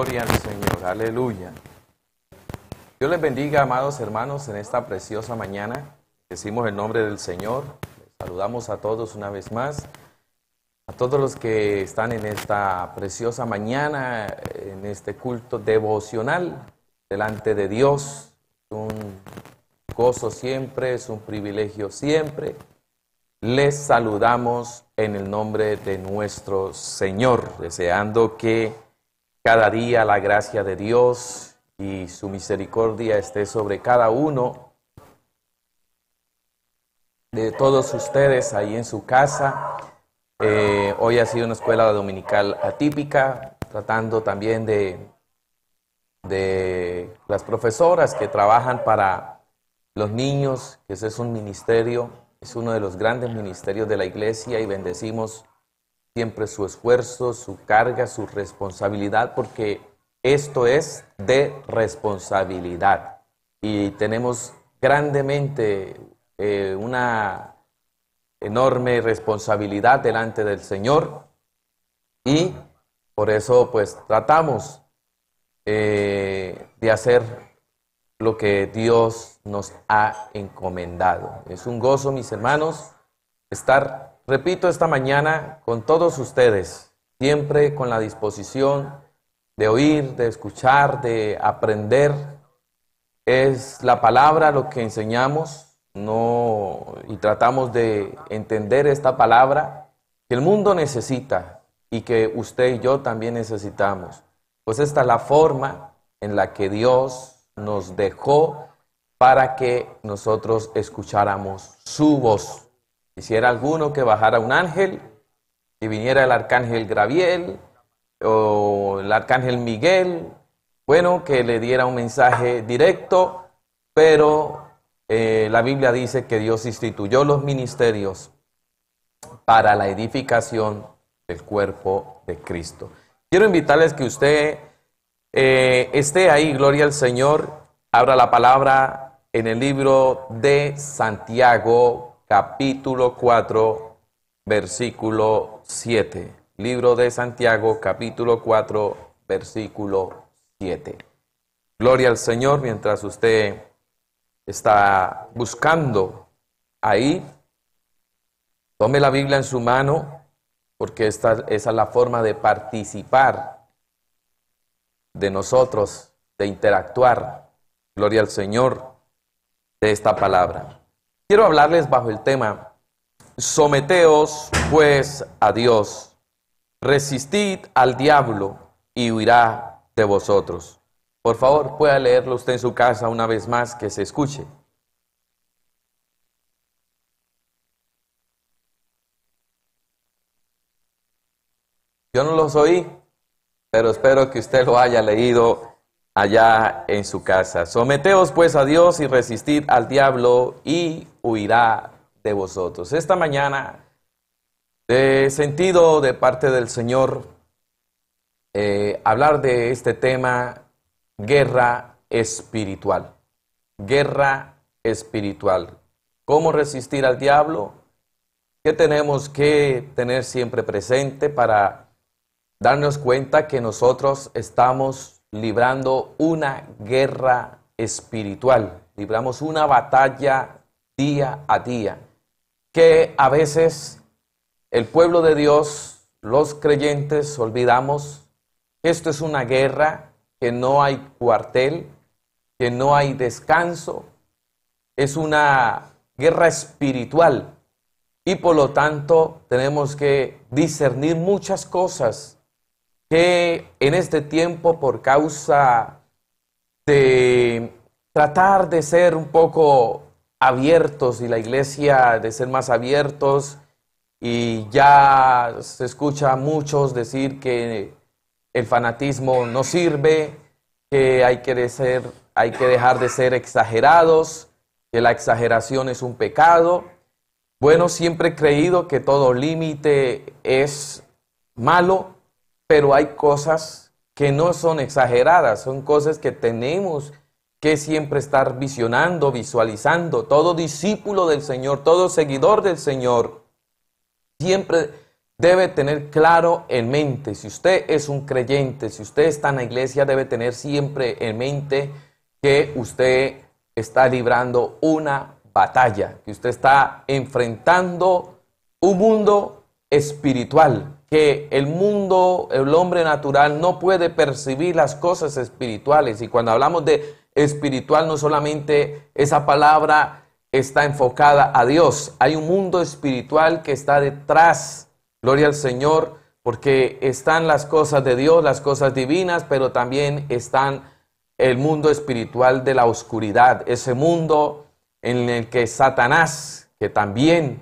Gloria al Señor, aleluya. Yo les bendiga, amados hermanos, en esta preciosa mañana. Decimos el nombre del Señor. saludamos a todos una vez más. A todos los que están en esta preciosa mañana, en este culto devocional delante de Dios. Un gozo siempre, es un privilegio siempre. Les saludamos en el nombre de nuestro Señor, deseando que cada día la gracia de Dios y su misericordia esté sobre cada uno de todos ustedes ahí en su casa. Eh, hoy ha sido una escuela dominical atípica, tratando también de, de las profesoras que trabajan para los niños, que ese es un ministerio, es uno de los grandes ministerios de la iglesia y bendecimos siempre su esfuerzo, su carga, su responsabilidad, porque esto es de responsabilidad. Y tenemos grandemente eh, una enorme responsabilidad delante del Señor y por eso pues tratamos eh, de hacer lo que Dios nos ha encomendado. Es un gozo, mis hermanos, estar Repito esta mañana con todos ustedes, siempre con la disposición de oír, de escuchar, de aprender. Es la palabra lo que enseñamos, no y tratamos de entender esta palabra que el mundo necesita y que usted y yo también necesitamos. Pues esta es la forma en la que Dios nos dejó para que nosotros escucháramos su voz hiciera alguno que bajara un ángel y viniera el arcángel Graviel o el arcángel Miguel, bueno, que le diera un mensaje directo, pero eh, la Biblia dice que Dios instituyó los ministerios para la edificación del cuerpo de Cristo. Quiero invitarles que usted eh, esté ahí, gloria al Señor, abra la palabra en el libro de Santiago capítulo 4, versículo 7. Libro de Santiago, capítulo 4, versículo 7. Gloria al Señor mientras usted está buscando ahí. Tome la Biblia en su mano porque esta, esa es la forma de participar de nosotros, de interactuar. Gloria al Señor de esta palabra. Quiero hablarles bajo el tema, someteos pues a Dios, resistid al diablo y huirá de vosotros. Por favor, pueda leerlo usted en su casa una vez más, que se escuche. Yo no los oí, pero espero que usted lo haya leído allá en su casa. Someteos pues a Dios y resistid al diablo y huirá de vosotros. Esta mañana, de sentido de parte del Señor, eh, hablar de este tema, guerra espiritual. Guerra espiritual. ¿Cómo resistir al diablo? ¿Qué tenemos que tener siempre presente para darnos cuenta que nosotros estamos librando una guerra espiritual, libramos una batalla día a día, que a veces el pueblo de Dios, los creyentes, olvidamos esto es una guerra, que no hay cuartel, que no hay descanso, es una guerra espiritual y por lo tanto tenemos que discernir muchas cosas que en este tiempo por causa de tratar de ser un poco abiertos y la iglesia de ser más abiertos y ya se escucha a muchos decir que el fanatismo no sirve, que hay que, ser, hay que dejar de ser exagerados, que la exageración es un pecado. Bueno, siempre he creído que todo límite es malo, pero hay cosas que no son exageradas, son cosas que tenemos que siempre estar visionando, visualizando. Todo discípulo del Señor, todo seguidor del Señor, siempre debe tener claro en mente, si usted es un creyente, si usted está en la iglesia, debe tener siempre en mente que usted está librando una batalla, que usted está enfrentando un mundo espiritual, que el mundo, el hombre natural no puede percibir las cosas espirituales. Y cuando hablamos de espiritual, no solamente esa palabra está enfocada a Dios, hay un mundo espiritual que está detrás, gloria al Señor, porque están las cosas de Dios, las cosas divinas, pero también están el mundo espiritual de la oscuridad, ese mundo en el que Satanás, que también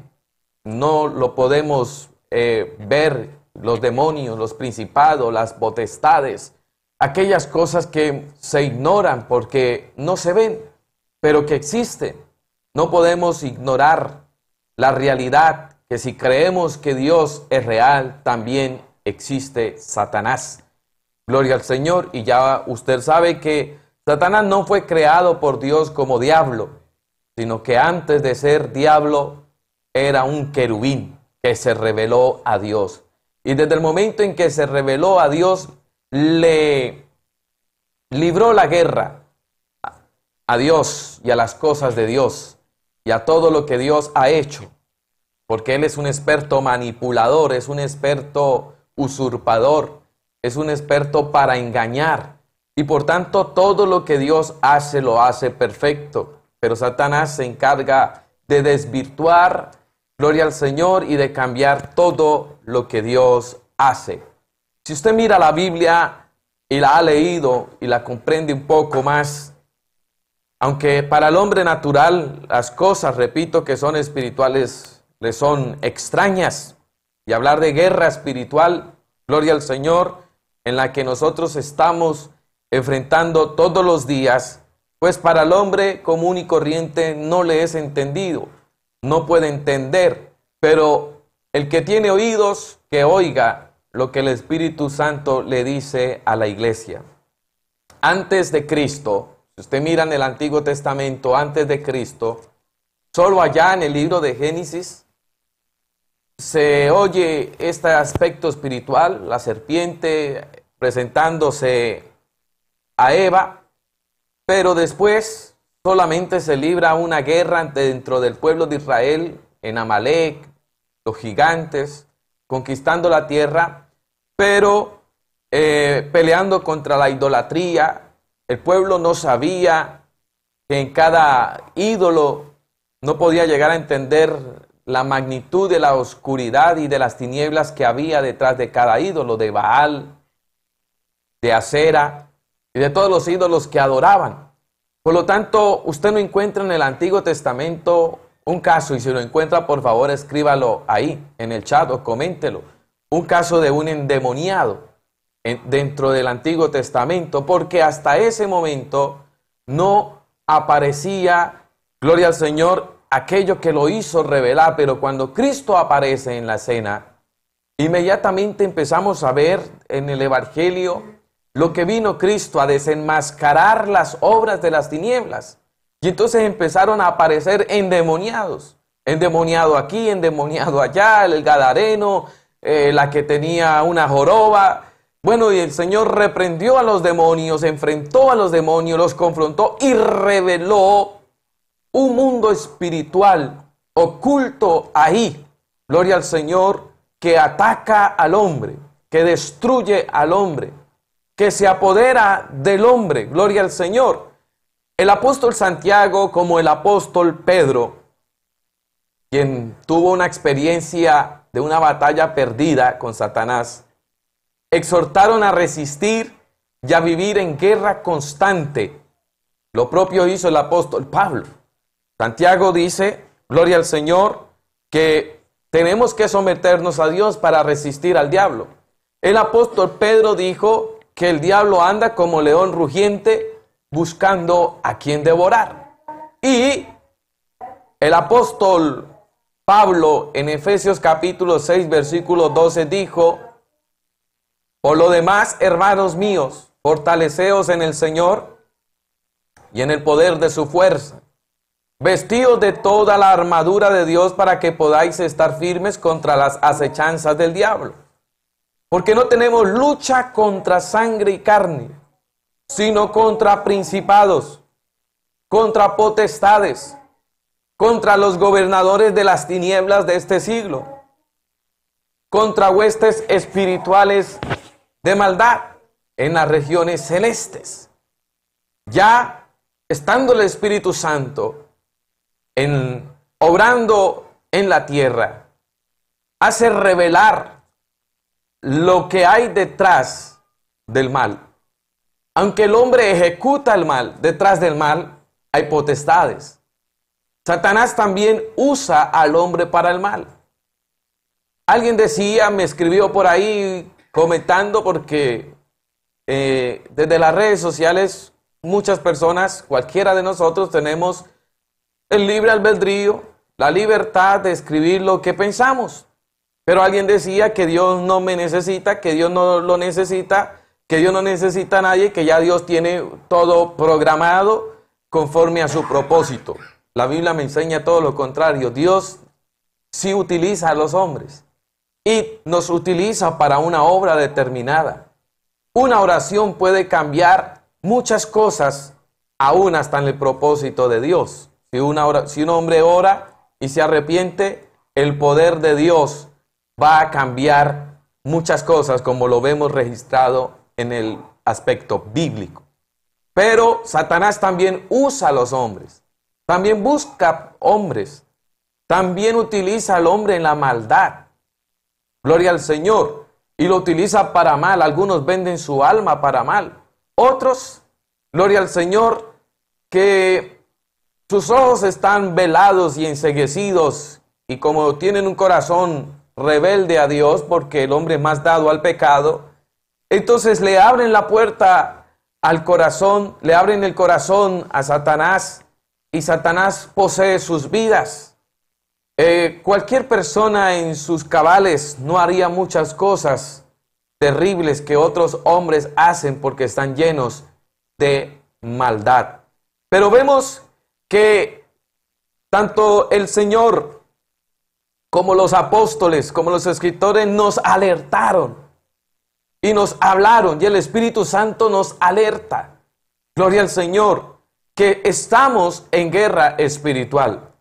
no lo podemos eh, ver los demonios, los principados, las potestades, aquellas cosas que se ignoran porque no se ven, pero que existen. No podemos ignorar la realidad que si creemos que Dios es real, también existe Satanás. Gloria al Señor. Y ya usted sabe que Satanás no fue creado por Dios como diablo, sino que antes de ser diablo era un querubín que se reveló a Dios. Y desde el momento en que se reveló a Dios, le libró la guerra a Dios y a las cosas de Dios y a todo lo que Dios ha hecho. Porque Él es un experto manipulador, es un experto usurpador, es un experto para engañar. Y por tanto todo lo que Dios hace lo hace perfecto. Pero Satanás se encarga de desvirtuar, gloria al Señor, y de cambiar todo lo que Dios hace. Si usted mira la Biblia y la ha leído y la comprende un poco más, aunque para el hombre natural las cosas, repito, que son espirituales le son extrañas, y hablar de guerra espiritual, gloria al Señor, en la que nosotros estamos enfrentando todos los días, pues para el hombre común y corriente no le es entendido, no puede entender, pero el que tiene oídos, que oiga lo que el Espíritu Santo le dice a la iglesia. Antes de Cristo, si usted mira en el Antiguo Testamento, antes de Cristo, solo allá en el libro de Génesis, se oye este aspecto espiritual, la serpiente presentándose a Eva, pero después solamente se libra una guerra dentro del pueblo de Israel, en Amalek, gigantes, conquistando la tierra, pero eh, peleando contra la idolatría. El pueblo no sabía que en cada ídolo no podía llegar a entender la magnitud de la oscuridad y de las tinieblas que había detrás de cada ídolo, de Baal, de Acera y de todos los ídolos que adoraban. Por lo tanto, usted no encuentra en el Antiguo Testamento un caso y si lo encuentra, por favor, escríbalo ahí en el chat o coméntelo. Un caso de un endemoniado dentro del Antiguo Testamento, porque hasta ese momento no aparecía, gloria al Señor, aquello que lo hizo revelar, pero cuando Cristo aparece en la cena, inmediatamente empezamos a ver en el Evangelio lo que vino Cristo a desenmascarar las obras de las tinieblas y entonces empezaron a aparecer endemoniados. Endemoniado aquí, endemoniado allá, el gadareno, eh, la que tenía una joroba. Bueno, y el Señor reprendió a los demonios, enfrentó a los demonios, los confrontó y reveló un mundo espiritual oculto ahí. Gloria al Señor que ataca al hombre, que destruye al hombre, que se apodera del hombre. Gloria al Señor. El apóstol Santiago como el apóstol Pedro, quien tuvo una experiencia de una batalla perdida con Satanás, exhortaron a resistir y a vivir en guerra constante. Lo propio hizo el apóstol Pablo. Santiago dice, gloria al Señor, que tenemos que someternos a Dios para resistir al diablo. El apóstol Pedro dijo que el diablo anda como león rugiente buscando a quien devorar. Y el apóstol Pablo en Efesios capítulo 6 versículo 12 dijo, por lo demás, hermanos míos, fortaleceos en el Señor y en el poder de su fuerza. Vestíos de toda la armadura de Dios para que podáis estar firmes contra las acechanzas del diablo. Porque no tenemos lucha contra sangre y carne, sino contra principados, contra potestades, contra los gobernadores de las tinieblas de este siglo, contra huestes espirituales de maldad en las regiones celestes. Ya estando el Espíritu Santo en, obrando en la tierra, hace revelar lo que hay detrás del mal. Aunque el hombre ejecuta el mal, detrás del mal hay potestades. Satanás también usa al hombre para el mal. Alguien decía, me escribió por ahí comentando porque eh, desde las redes sociales muchas personas, cualquiera de nosotros, tenemos el libre albedrío, la libertad de escribir lo que pensamos. Pero alguien decía que Dios no me necesita, que Dios no lo necesita, que Dios no necesita a nadie, que ya Dios tiene todo programado conforme a su propósito. La Biblia me enseña todo lo contrario. Dios sí utiliza a los hombres y nos utiliza para una obra determinada. Una oración puede cambiar muchas cosas, aún hasta en el propósito de Dios. Si, si un hombre ora y se arrepiente, el poder de Dios va a cambiar muchas cosas, como lo vemos registrado en el aspecto bíblico. Pero Satanás también usa a los hombres, también busca hombres, también utiliza al hombre en la maldad. Gloria al Señor. Y lo utiliza para mal. Algunos venden su alma para mal. Otros, gloria al Señor, que sus ojos están velados y enseguecidos. Y como tienen un corazón rebelde a Dios, porque el hombre es más dado al pecado, entonces le abren la puerta al corazón, le abren el corazón a Satanás y Satanás posee sus vidas. Eh, cualquier persona en sus cabales no haría muchas cosas terribles que otros hombres hacen porque están llenos de maldad. Pero vemos que tanto el Señor como los apóstoles, como los escritores nos alertaron y nos hablaron y el Espíritu Santo nos alerta. Gloria al Señor, que estamos en guerra espiritual.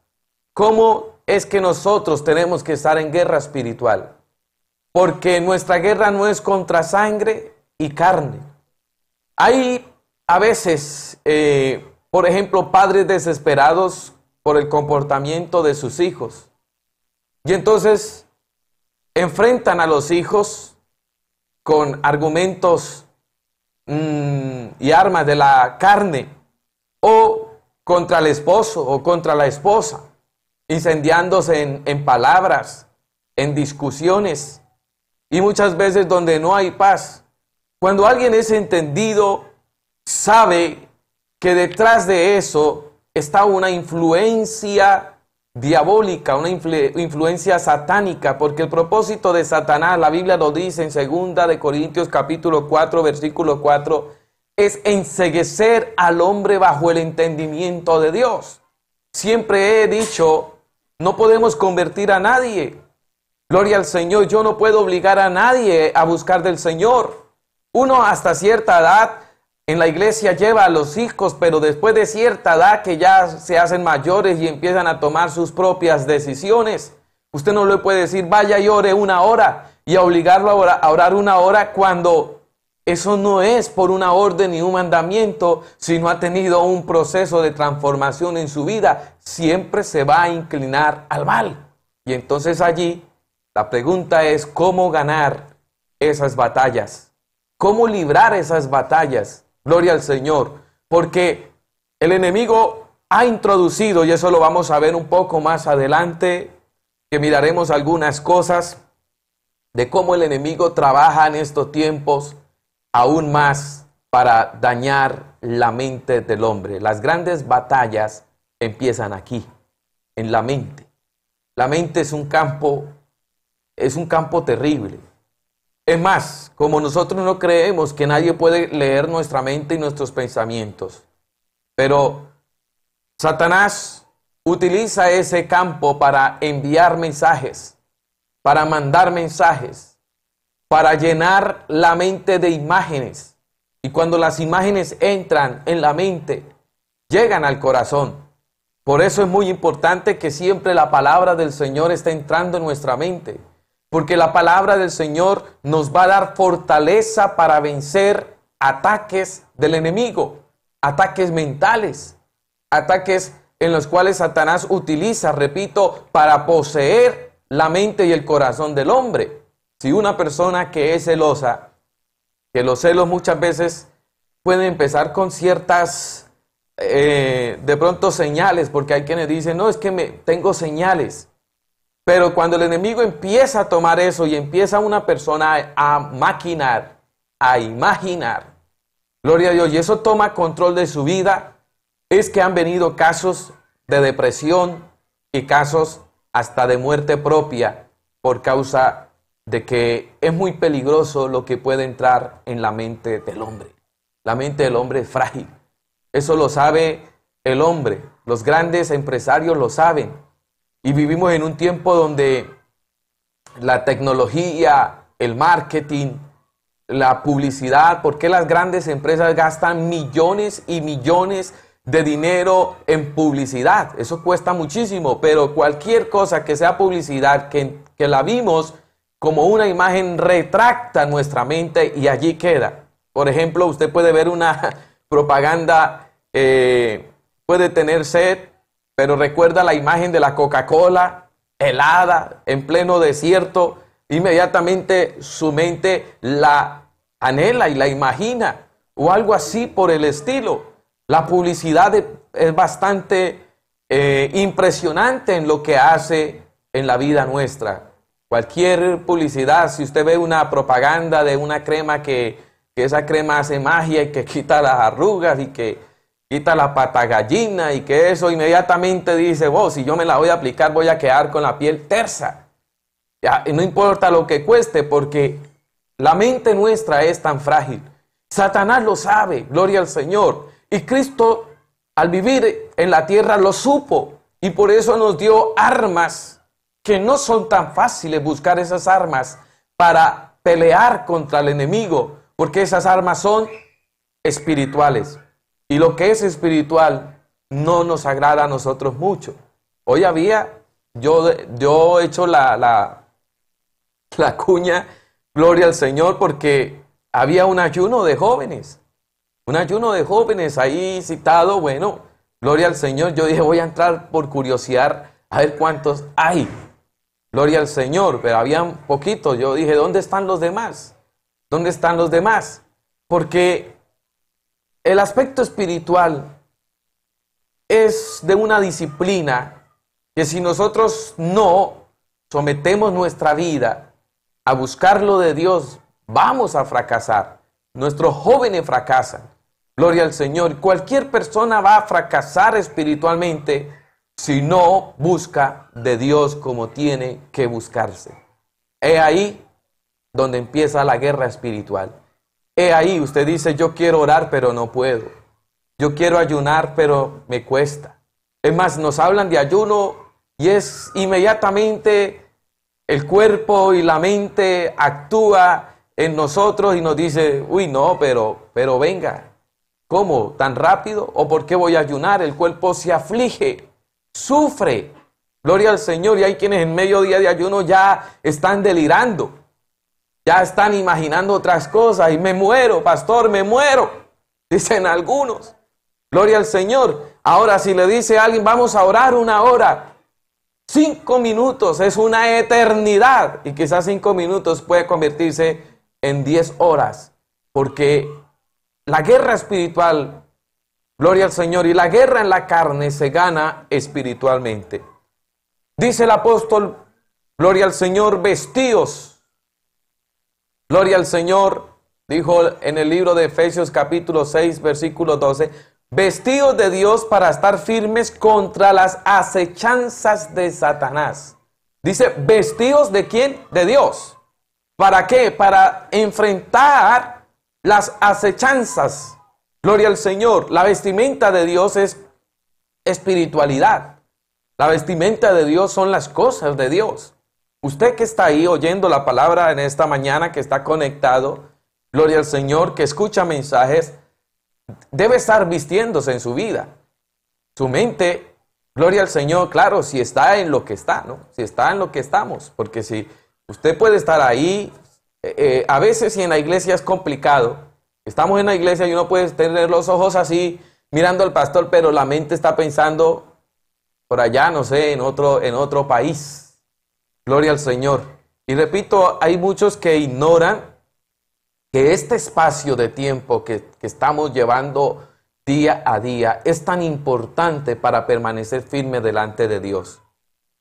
¿Cómo es que nosotros tenemos que estar en guerra espiritual? Porque nuestra guerra no es contra sangre y carne. Hay a veces, eh, por ejemplo, padres desesperados por el comportamiento de sus hijos. Y entonces enfrentan a los hijos con argumentos mm, y armas de la carne o contra el esposo o contra la esposa, incendiándose en, en palabras, en discusiones y muchas veces donde no hay paz. Cuando alguien es entendido, sabe que detrás de eso está una influencia diabólica, una influencia satánica, porque el propósito de Satanás, la Biblia lo dice en 2 de Corintios capítulo 4, versículo 4, es enseguecer al hombre bajo el entendimiento de Dios. Siempre he dicho, no podemos convertir a nadie. Gloria al Señor, yo no puedo obligar a nadie a buscar del Señor. Uno hasta cierta edad en la iglesia lleva a los hijos, pero después de cierta edad que ya se hacen mayores y empiezan a tomar sus propias decisiones, usted no le puede decir, vaya y ore una hora y obligarlo a orar una hora cuando eso no es por una orden ni un mandamiento, sino ha tenido un proceso de transformación en su vida. Siempre se va a inclinar al mal. Y entonces allí la pregunta es cómo ganar esas batallas, cómo librar esas batallas Gloria al Señor. Porque el enemigo ha introducido, y eso lo vamos a ver un poco más adelante, que miraremos algunas cosas de cómo el enemigo trabaja en estos tiempos aún más para dañar la mente del hombre. Las grandes batallas empiezan aquí, en la mente. La mente es un campo es un campo terrible. Es más, como nosotros no creemos que nadie puede leer nuestra mente y nuestros pensamientos, pero Satanás utiliza ese campo para enviar mensajes, para mandar mensajes, para llenar la mente de imágenes. Y cuando las imágenes entran en la mente, llegan al corazón. Por eso es muy importante que siempre la palabra del Señor esté entrando en nuestra mente porque la palabra del Señor nos va a dar fortaleza para vencer ataques del enemigo, ataques mentales, ataques en los cuales Satanás utiliza, repito, para poseer la mente y el corazón del hombre. Si una persona que es celosa, que los celos muchas veces pueden empezar con ciertas, eh, de pronto, señales, porque hay quienes dicen, no, es que me, tengo señales. Pero cuando el enemigo empieza a tomar eso y empieza una persona a maquinar, a imaginar, gloria a Dios, y eso toma control de su vida, es que han venido casos de depresión y casos hasta de muerte propia por causa de que es muy peligroso lo que puede entrar en la mente del hombre. La mente del hombre es frágil. Eso lo sabe el hombre. Los grandes empresarios lo saben y vivimos en un tiempo donde la tecnología, el marketing, la publicidad, por qué las grandes empresas gastan millones y millones de dinero en publicidad. Eso cuesta muchísimo, pero cualquier cosa que sea publicidad, que, la vimos como una imagen, retracta nuestra mente y allí queda. Por ejemplo, usted puede ver una propaganda, eh, puede tener sed, pero recuerda la imagen de la Coca-Cola helada en pleno desierto, inmediatamente su mente la anhela y la imagina o algo así por el estilo. La publicidad es bastante eh, impresionante en lo que hace en la vida nuestra. Cualquier publicidad, si usted ve una propaganda de una crema que, que esa crema hace magia y que quita las arrugas y que quita la patagallina y que eso inmediatamente dice, vos oh, si yo me la voy a aplicar voy a quedar con la piel tersa. Ya, no importa lo que cueste, porque la mente nuestra es tan frágil. Satanás lo sabe, gloria al Señor. Y Cristo al vivir en la tierra lo supo y por eso nos dio armas que no son tan fáciles buscar esas armas para pelear contra el enemigo, porque esas armas son espirituales. Y lo que es espiritual no nos agrada a nosotros mucho. Hoy había, yo, yo he hecho la, la, cuña, gloria al Señor, porque había un ayuno de jóvenes. Un ayuno de jóvenes ahí citado, bueno, gloria al Señor. Yo dije, voy a entrar por curiosidad a ver cuántos hay. Gloria al Señor, pero había poquitos. Yo dije, ¿dónde están los demás? ¿Dónde están los demás? Porque el aspecto espiritual es de una disciplina que si nosotros no sometemos nuestra vida a buscar lo de Dios, vamos a fracasar. Nuestros jóvenes fracasan. Gloria al Señor. Cualquier persona va a fracasar espiritualmente si no busca de Dios como tiene que buscarse. He ahí donde empieza la guerra espiritual. He ahí, usted dice, yo quiero orar, pero no puedo. Yo quiero ayunar, pero me cuesta. Es más, nos hablan de ayuno y es inmediatamente el cuerpo y la mente actúa en nosotros y nos dice, uy, no, pero, pero venga, ¿cómo? ¿Tan rápido? ¿O por qué voy a ayunar? El cuerpo se aflige, sufre. Gloria al Señor. Y hay quienes en medio día de ayuno ya están delirando. Ya están imaginando otras cosas y me muero, pastor, me muero, dicen algunos. Gloria al Señor. Ahora si le dice a alguien, vamos a orar una hora, cinco minutos es una eternidad y quizás cinco minutos puede convertirse en diez horas, porque la guerra espiritual, gloria al Señor, y la guerra en la carne se gana espiritualmente. Dice el apóstol, gloria al Señor, vestidos Gloria al Señor, dijo en el libro de Efesios capítulo 6, versículo 12, vestidos de Dios para estar firmes contra las acechanzas de Satanás. Dice, vestidos de quién? De Dios. ¿Para qué? Para enfrentar las acechanzas. Gloria al Señor. La vestimenta de Dios es espiritualidad. La vestimenta de Dios son las cosas de Dios. Usted que está ahí oyendo la palabra en esta mañana, que está conectado, gloria al Señor, que escucha mensajes, debe estar vistiéndose en su vida. Su mente, gloria al Señor, claro, si está en lo que está, ¿no? Si está en lo que estamos, porque si usted puede estar ahí, eh, eh, a veces si en la iglesia es complicado, estamos en la iglesia y uno puede tener los ojos así mirando al pastor, pero la mente está pensando por allá, no sé, en otro, en otro país Gloria al Señor. Y repito, hay muchos que ignoran que este espacio de tiempo que, estamos llevando día a día es tan importante para permanecer firme delante de Dios.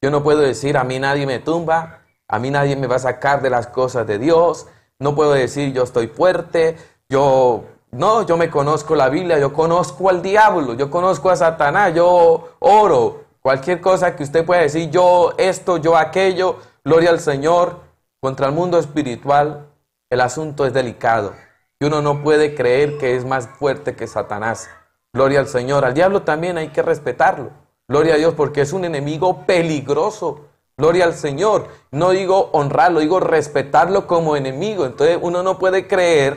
Yo no puedo decir, a mí nadie me tumba, a mí nadie me va a sacar de las cosas de Dios, no puedo decir, yo estoy fuerte, yo no, yo me conozco la Biblia, yo conozco al diablo, yo conozco a Satanás, yo oro, Cualquier cosa que usted pueda decir, yo esto, yo aquello, gloria al Señor, contra el mundo espiritual, el asunto es delicado. Y uno no puede creer que es más fuerte que Satanás. Gloria al Señor. Al diablo también hay que respetarlo. Gloria a Dios, porque es un enemigo peligroso. Gloria al Señor. No digo honrarlo, digo respetarlo como enemigo. Entonces uno no puede creer,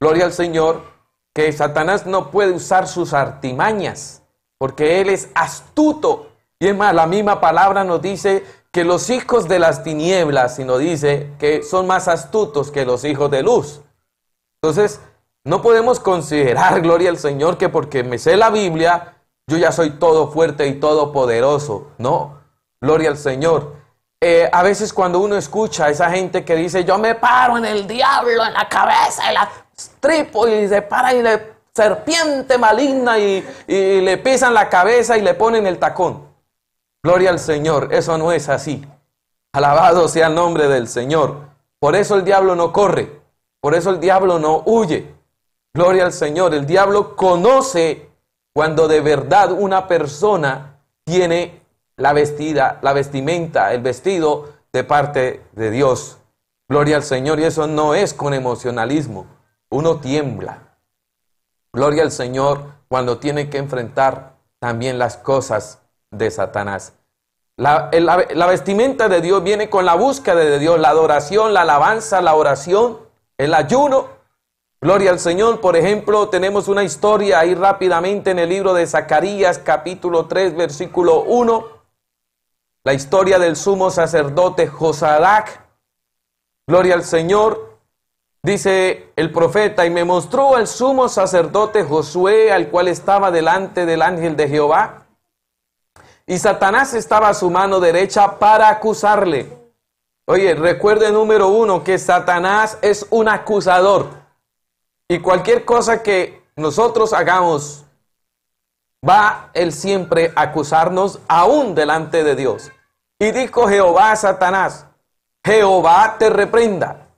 gloria al Señor, que Satanás no puede usar sus artimañas, porque él es astuto y es más, la misma palabra nos dice que los hijos de las tinieblas, y nos dice que son más astutos que los hijos de luz. Entonces, no podemos considerar, gloria al Señor, que porque me sé la Biblia, yo ya soy todo fuerte y todopoderoso. No, gloria al Señor. Eh, a veces cuando uno escucha a esa gente que dice, yo me paro en el diablo, en la cabeza, en la tripo, y se para y le serpiente maligna y le pisan la cabeza y le ponen el tacón. Gloria al Señor, eso no es así. Alabado sea el nombre del Señor. Por eso el diablo no corre, por eso el diablo no huye. Gloria al Señor, el diablo conoce cuando de verdad una persona tiene la vestida, la vestimenta, el vestido de parte de Dios. Gloria al Señor, y eso no es con emocionalismo. Uno tiembla. Gloria al Señor cuando tiene que enfrentar también las cosas de Satanás. La, vestimenta de Dios viene con la búsqueda de Dios, la adoración, la alabanza, la oración, el ayuno. Gloria al Señor. Por ejemplo, tenemos una historia ahí rápidamente en el libro de Zacarías capítulo 3 versículo 1. La historia del sumo sacerdote Josadac. Gloria al Señor. Dice el profeta, y me mostró al sumo sacerdote Josué, al cual estaba delante del ángel de Jehová, y Satanás estaba a su mano derecha para acusarle. Oye, recuerde número uno que Satanás es un acusador. Y cualquier cosa que nosotros hagamos, va él siempre a acusarnos aún delante de Dios. Y dijo Jehová a Satanás, Jehová te reprenda.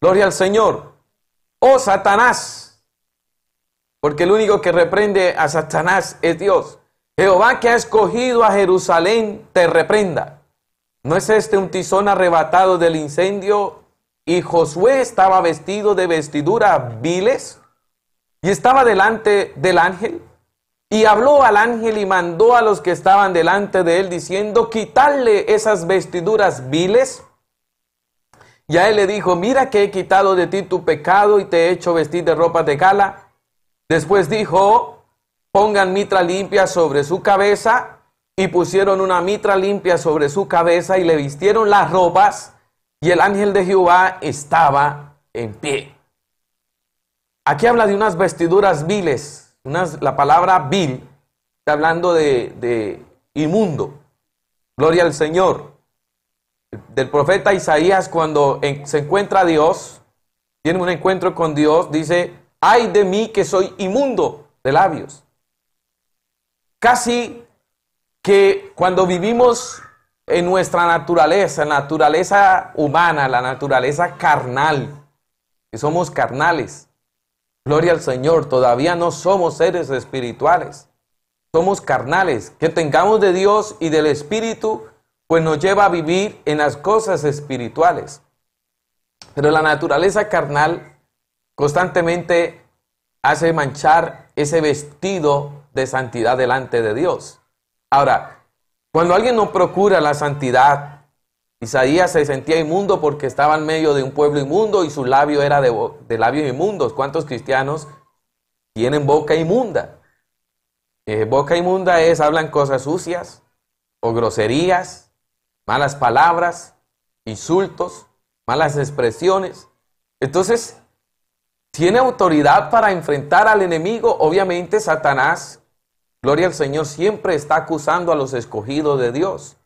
Gloria al Señor. Oh Satanás, porque el único que reprende a Satanás es Dios. Jehová que ha escogido a Jerusalén te reprenda. ¿No es este un tizón arrebatado del incendio? Y Josué estaba vestido de vestiduras viles y estaba delante del ángel. Y habló al ángel y mandó a los que estaban delante de él diciendo, quitarle esas vestiduras viles. Y a él le dijo, mira que he quitado de ti tu pecado y te he hecho vestir de ropa de gala. Después dijo, pongan mitra limpia sobre su cabeza, y pusieron una mitra limpia sobre su cabeza y le vistieron las ropas, y el ángel de Jehová estaba en pie. Aquí habla de unas vestiduras viles, la palabra vil, está hablando de, inmundo. Gloria al Señor. Del profeta Isaías cuando se encuentra a Dios, tiene un encuentro con Dios, dice, ay de mí que soy inmundo de labios Casi que cuando vivimos en nuestra naturaleza, naturaleza humana, la naturaleza carnal, que somos carnales. Gloria al Señor, todavía no somos seres espirituales, somos carnales. Que tengamos de Dios y del Espíritu, pues nos lleva a vivir en las cosas espirituales. Pero la naturaleza carnal constantemente hace manchar ese vestido de santidad delante de Dios. Ahora, cuando alguien no procura la santidad, Isaías se sentía inmundo porque estaba en medio de un pueblo inmundo y su labio era de, labios inmundos. ¿Cuántos cristianos tienen boca inmunda? Eh, boca inmunda es, hablan cosas sucias o groserías, malas palabras, insultos, malas expresiones. Entonces, tiene autoridad para enfrentar al enemigo. Obviamente, Satanás Gloria al Señor siempre está acusando a los escogidos de Dios.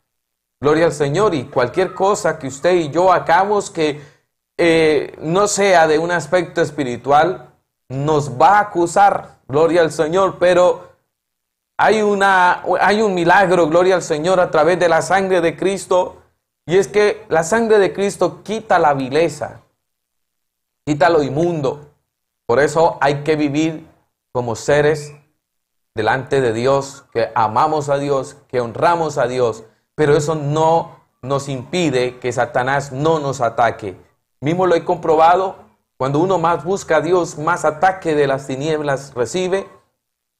Gloria al Señor y cualquier cosa que usted y yo hagamos que eh, no sea de un aspecto espiritual, nos va a acusar. Gloria al Señor, pero hay, una, hay un milagro, gloria al Señor, a través de la sangre de Cristo. Y es que la sangre de Cristo quita la vileza, quita lo inmundo. Por eso hay que vivir como seres delante de Dios, que amamos a Dios, que honramos a Dios, pero eso no nos impide que Satanás no nos ataque. Mismo lo he comprobado, cuando uno más busca a Dios, más ataque de las tinieblas recibe.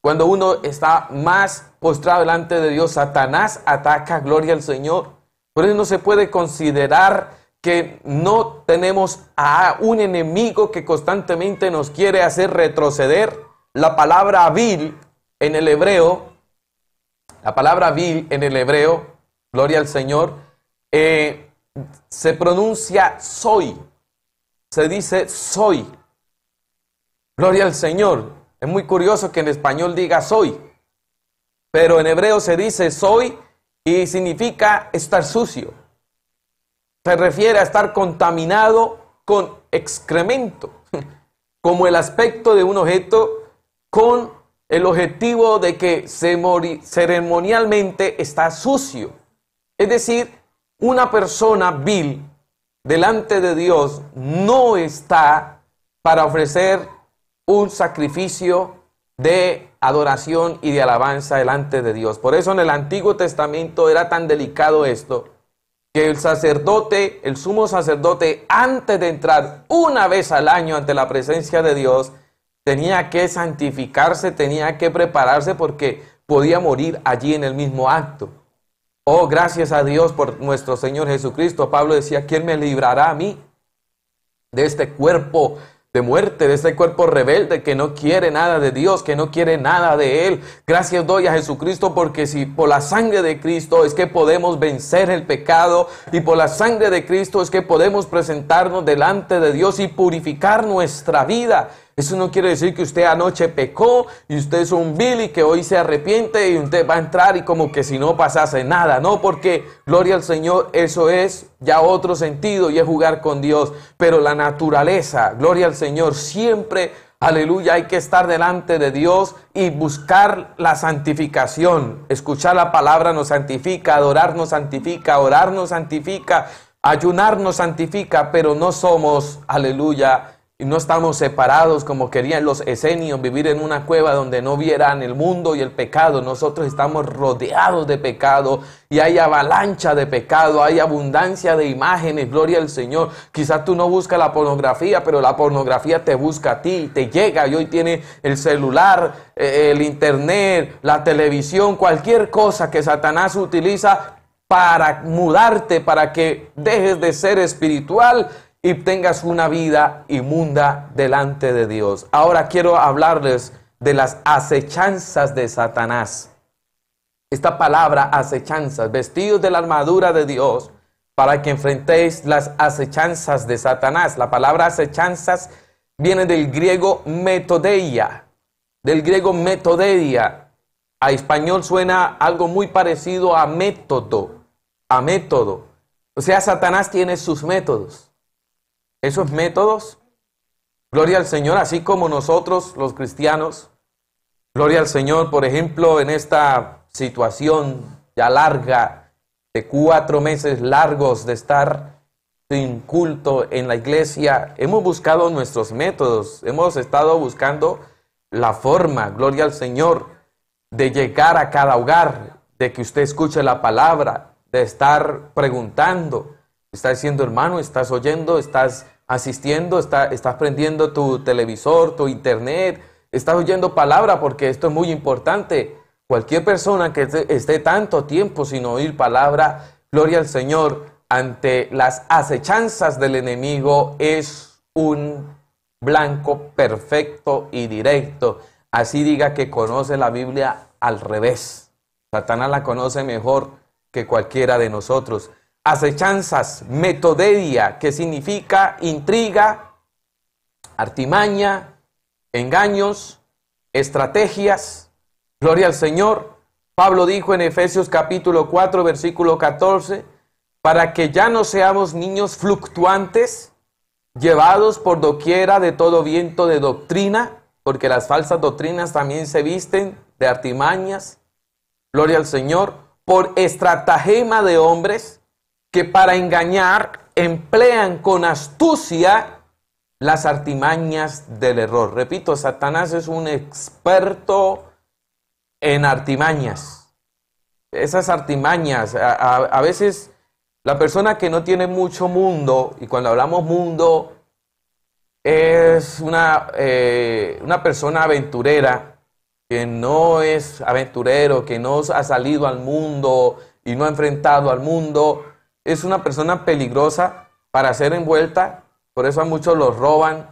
Cuando uno está más postrado delante de Dios, Satanás ataca, gloria al Señor. Por eso no se puede considerar que no tenemos a un enemigo que constantemente nos quiere hacer retroceder. La palabra vil en el hebreo, la palabra vil en el hebreo, gloria al Señor, eh, se pronuncia soy. Se dice soy. Gloria al Señor. Es muy curioso que en español diga soy. Pero en hebreo se dice soy y significa estar sucio. Se refiere a estar contaminado con excremento, como el aspecto de un objeto con el objetivo de que ceremonialmente está sucio. Es decir, una persona vil delante de Dios no está para ofrecer un sacrificio de adoración y de alabanza delante de Dios. Por eso en el Antiguo Testamento era tan delicado esto, que el sacerdote, el sumo sacerdote, antes de entrar una vez al año ante la presencia de Dios, tenía que santificarse, tenía que prepararse porque podía morir allí en el mismo acto. Oh, gracias a Dios por nuestro Señor Jesucristo. Pablo decía, ¿quién me librará a mí de este cuerpo de muerte, de este cuerpo rebelde que no quiere nada de Dios, que no quiere nada de Él? Gracias doy a Jesucristo porque si por la sangre de Cristo es que podemos vencer el pecado y por la sangre de Cristo es que podemos presentarnos delante de Dios y purificar nuestra vida eso no quiere decir que usted anoche pecó y usted es un vil y que hoy se arrepiente y usted va a entrar y como que si no pasase nada, no, porque gloria al Señor, eso es ya otro sentido y es jugar con Dios, pero la naturaleza, gloria al Señor, siempre Aleluya, hay que estar delante de Dios y buscar la santificación. Escuchar la palabra nos santifica, adorar nos santifica, orar nos santifica, ayunar nos santifica, pero no somos, aleluya, y no estamos separados como querían los esenios, vivir en una cueva donde no vieran el mundo y el pecado. Nosotros estamos rodeados de pecado y hay avalancha de pecado, hay abundancia de imágenes, gloria al Señor. Quizás tú no buscas la pornografía, pero la pornografía te busca a ti, te llega y hoy tiene el celular, eh, el internet, la televisión, cualquier cosa que Satanás utiliza para mudarte, para que dejes de ser espiritual y tengas una vida inmunda delante de Dios. Ahora quiero hablarles de las acechanzas de Satanás. Esta palabra acechanzas, vestidos de la armadura de Dios para que enfrentéis las acechanzas de Satanás. La palabra acechanzas viene del griego metodeia, del griego metodeia. A español suena algo muy parecido a método, a método. O sea, Satanás tiene sus métodos esos métodos. Gloria al Señor, así como nosotros los cristianos. Gloria al Señor, por ejemplo, en esta situación ya larga, de cuatro meses largos de estar sin culto en la iglesia, hemos buscado nuestros métodos, hemos estado buscando la forma, gloria al Señor, de llegar a cada hogar, de que usted escuche la palabra, de estar preguntando, está diciendo hermano, estás oyendo, estás asistiendo, está, estás prendiendo tu televisor, tu internet, estás oyendo palabra porque esto es muy importante. Cualquier persona que esté, esté tanto tiempo sin oír palabra, gloria al Señor, ante las acechanzas del enemigo es un blanco perfecto y directo. Así diga que conoce la Biblia al revés. Satanás la conoce mejor que cualquiera de nosotros acechanzas, metodedia, que significa intriga, artimaña, engaños, estrategias. Gloria al Señor. Pablo dijo en Efesios capítulo 4, versículo 14, para que ya no seamos niños fluctuantes, llevados por doquiera de todo viento de doctrina, porque las falsas doctrinas también se visten de artimañas. Gloria al Señor, por estratagema de hombres que para engañar emplean con astucia las artimañas del error. Repito, Satanás es un experto en artimañas. Esas artimañas, a, veces la persona que no tiene mucho mundo, y cuando hablamos mundo, es una, eh, una persona aventurera, que no es aventurero, que no ha salido al mundo y no ha enfrentado al mundo, es una persona peligrosa para ser envuelta, por eso a muchos los roban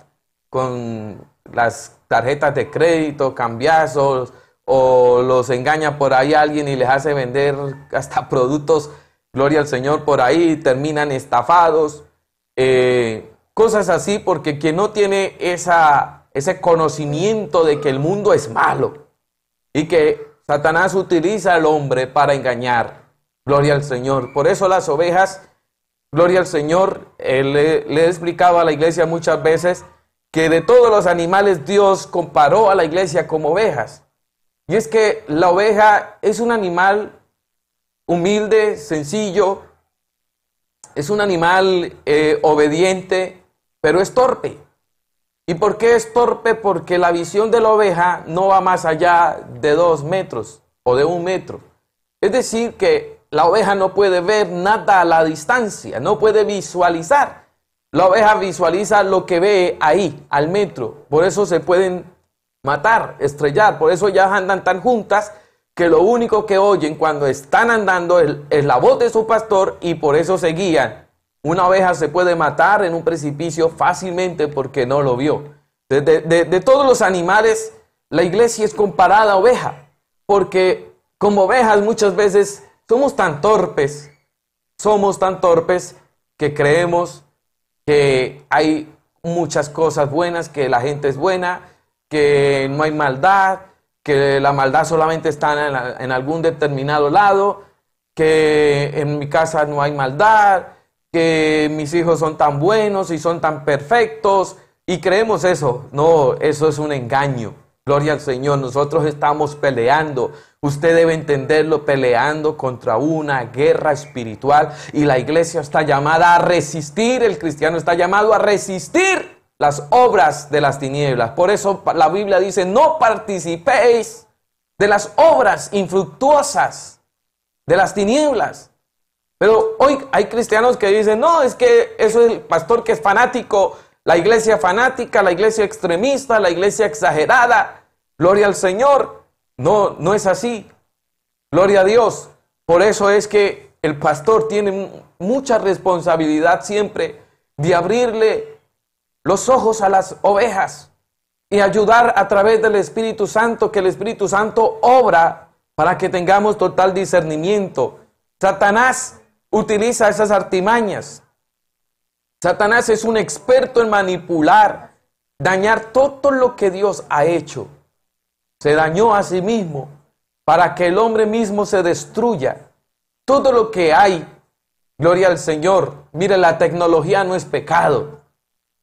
con las tarjetas de crédito, cambiazos, o los engaña por ahí alguien y les hace vender hasta productos, gloria al Señor, por ahí, terminan estafados, eh, cosas así, porque quien no tiene esa, ese conocimiento de que el mundo es malo y que Satanás utiliza al hombre para engañar. Gloria al Señor. Por eso las ovejas, gloria al Señor, eh, le, he explicado a la iglesia muchas veces que de todos los animales Dios comparó a la iglesia como ovejas. Y es que la oveja es un animal humilde, sencillo, es un animal eh, obediente, pero es torpe. ¿Y por qué es torpe? Porque la visión de la oveja no va más allá de dos metros o de un metro. Es decir, que la oveja no puede ver nada a la distancia, no puede visualizar. La oveja visualiza lo que ve ahí, al metro. Por eso se pueden matar, estrellar. Por eso ya andan tan juntas que lo único que oyen cuando están andando es, la voz de su pastor y por eso se guían. Una oveja se puede matar en un precipicio fácilmente porque no lo vio. De, de todos los animales, la iglesia es comparada a oveja, porque como ovejas muchas veces somos tan torpes, somos tan torpes que creemos que hay muchas cosas buenas, que la gente es buena, que no hay maldad, que la maldad solamente está en, algún determinado lado, que en mi casa no hay maldad, que mis hijos son tan buenos y son tan perfectos, y creemos eso. No, eso es un engaño. Gloria al Señor, nosotros estamos peleando. Usted debe entenderlo peleando contra una guerra espiritual y la iglesia está llamada a resistir, el cristiano está llamado a resistir las obras de las tinieblas. Por eso la Biblia dice, no participéis de las obras infructuosas de las tinieblas. Pero hoy hay cristianos que dicen, no, es que eso es el pastor que es fanático, la iglesia fanática, la iglesia extremista, la iglesia exagerada. Gloria al Señor. No, no es así. Gloria a Dios. Por eso es que el pastor tiene mucha responsabilidad siempre de abrirle los ojos a las ovejas y ayudar a través del Espíritu Santo, que el Espíritu Santo obra para que tengamos total discernimiento. Satanás utiliza esas artimañas Satanás es un experto en manipular, dañar todo lo que Dios ha hecho. Se dañó a sí mismo para que el hombre mismo se destruya. Todo lo que hay, gloria al Señor. Mire, la tecnología no es pecado.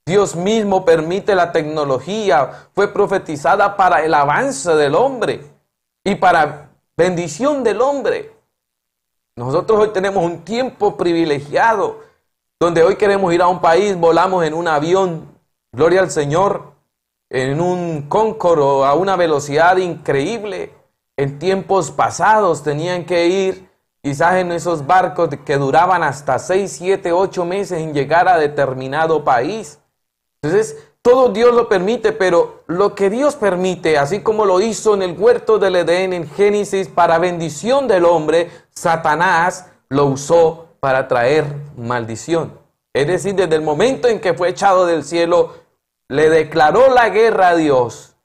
Dios mismo permite la tecnología. Fue profetizada para el avance del hombre y para bendición del hombre. Nosotros hoy tenemos un tiempo privilegiado donde hoy queremos ir a un país, volamos en un avión, gloria al Señor, en un Concorde a una velocidad increíble. En tiempos pasados tenían que ir quizás en esos barcos que duraban hasta 6, 7, 8 meses en llegar a determinado país. Entonces, todo Dios lo permite, pero lo que Dios permite, así como lo hizo en el huerto del Edén en Génesis para bendición del hombre, Satanás lo usó para traer maldición. Es decir, desde el momento en que fue echado del cielo, le declaró la guerra a Dios.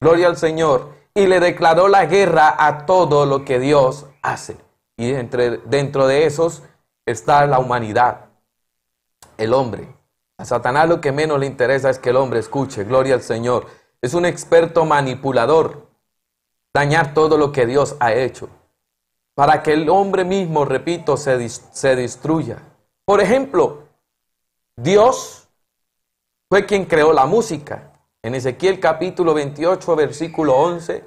Gloria al Señor. Y le declaró la guerra a todo lo que Dios hace. Y entre, dentro de esos está la humanidad, el hombre. A Satanás lo que menos le interesa es que el hombre escuche. Gloria al Señor. Es un experto manipulador. Dañar todo lo que Dios ha hecho para que el hombre mismo, repito, se, se destruya. Por ejemplo, Dios fue quien creó la música. En Ezequiel capítulo 28, versículo 11,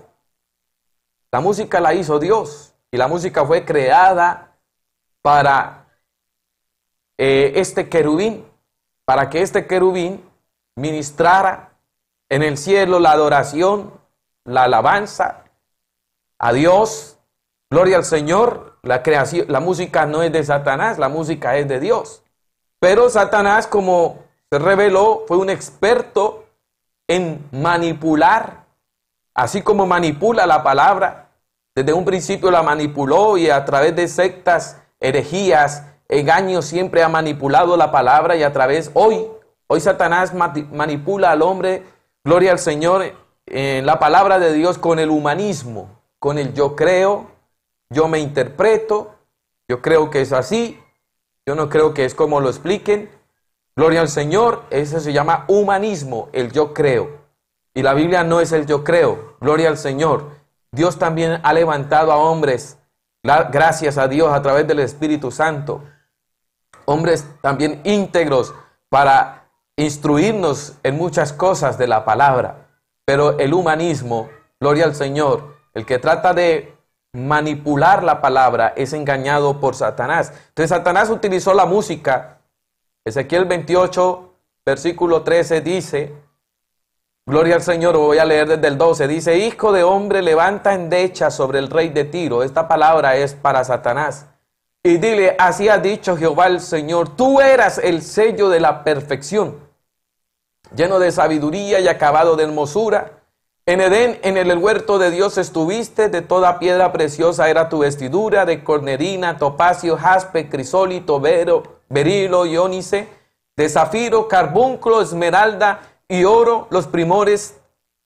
la música la hizo Dios y la música fue creada para eh, este querubín, para que este querubín ministrara en el cielo la adoración, la alabanza a Dios Gloria al Señor, la creación, la música no es de Satanás, la música es de Dios. Pero Satanás, como se reveló, fue un experto en manipular, así como manipula la palabra. Desde un principio la manipuló y a través de sectas, herejías, engaños siempre ha manipulado la palabra y a través hoy, hoy Satanás manipula al hombre, gloria al Señor, en la palabra de Dios con el humanismo, con el yo creo, yo me interpreto, yo creo que es así, yo no creo que es como lo expliquen. Gloria al Señor, eso se llama humanismo, el yo creo. Y la Biblia no es el yo creo, gloria al Señor. Dios también ha levantado a hombres, gracias a Dios a través del Espíritu Santo, hombres también íntegros para instruirnos en muchas cosas de la palabra. Pero el humanismo, gloria al Señor, el que trata de manipular la palabra es engañado por Satanás. Entonces Satanás utilizó la música. Ezequiel 28, versículo 13 dice, Gloria al Señor, voy a leer desde el 12, dice, Hijo de hombre, levanta en endecha sobre el rey de Tiro. Esta palabra es para Satanás. Y dile, así ha dicho Jehová el Señor, tú eras el sello de la perfección, lleno de sabiduría y acabado de hermosura en Edén, en el huerto de Dios estuviste, de toda piedra preciosa era tu vestidura, de cornerina, topacio, jaspe, crisólito, vero, berilo, iónice, de zafiro, carbunclo, esmeralda y oro, los primores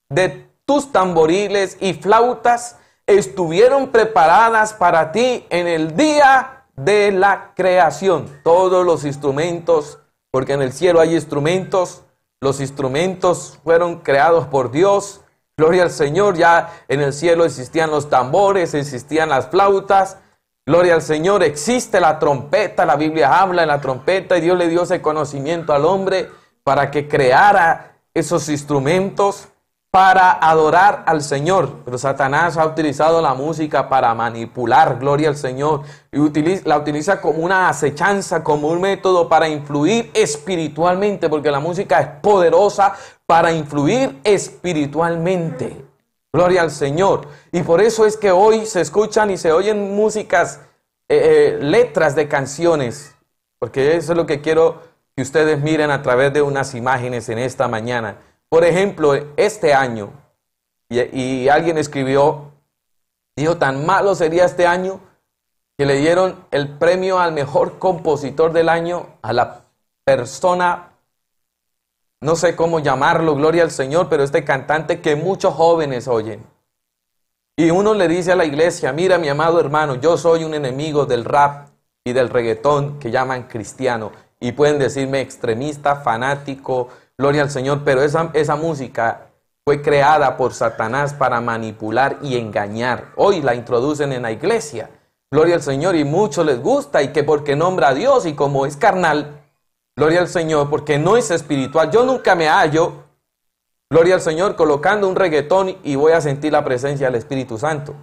de tus tamboriles y flautas estuvieron preparadas para ti en el día de la creación. Todos los instrumentos, porque en el cielo hay instrumentos, los instrumentos fueron creados por Dios Gloria al Señor, ya en el cielo existían los tambores, existían las flautas. Gloria al Señor, existe la trompeta, la Biblia habla en la trompeta y Dios le dio ese conocimiento al hombre para que creara esos instrumentos para adorar al Señor. Pero Satanás ha utilizado la música para manipular, gloria al Señor, y utiliza, la utiliza como una acechanza, como un método para influir espiritualmente, porque la música es poderosa para influir espiritualmente. Gloria al Señor. Y por eso es que hoy se escuchan y se oyen músicas, eh, eh, letras de canciones, porque eso es lo que quiero que ustedes miren a través de unas imágenes en esta mañana por ejemplo, este año, y, alguien escribió, dijo, tan malo sería este año que le dieron el premio al mejor compositor del año a la persona, no sé cómo llamarlo, gloria al Señor, pero este cantante que muchos jóvenes oyen. Y uno le dice a la iglesia, mira mi amado hermano, yo soy un enemigo del rap y del reggaetón que llaman cristiano. Y pueden decirme extremista, fanático, Gloria al Señor, pero esa, esa música fue creada por Satanás para manipular y engañar. Hoy la introducen en la iglesia. Gloria al Señor y mucho les gusta y que porque nombra a Dios y como es carnal, gloria al Señor, porque no es espiritual. Yo nunca me hallo, gloria al Señor, colocando un reggaetón y voy a sentir la presencia del Espíritu Santo.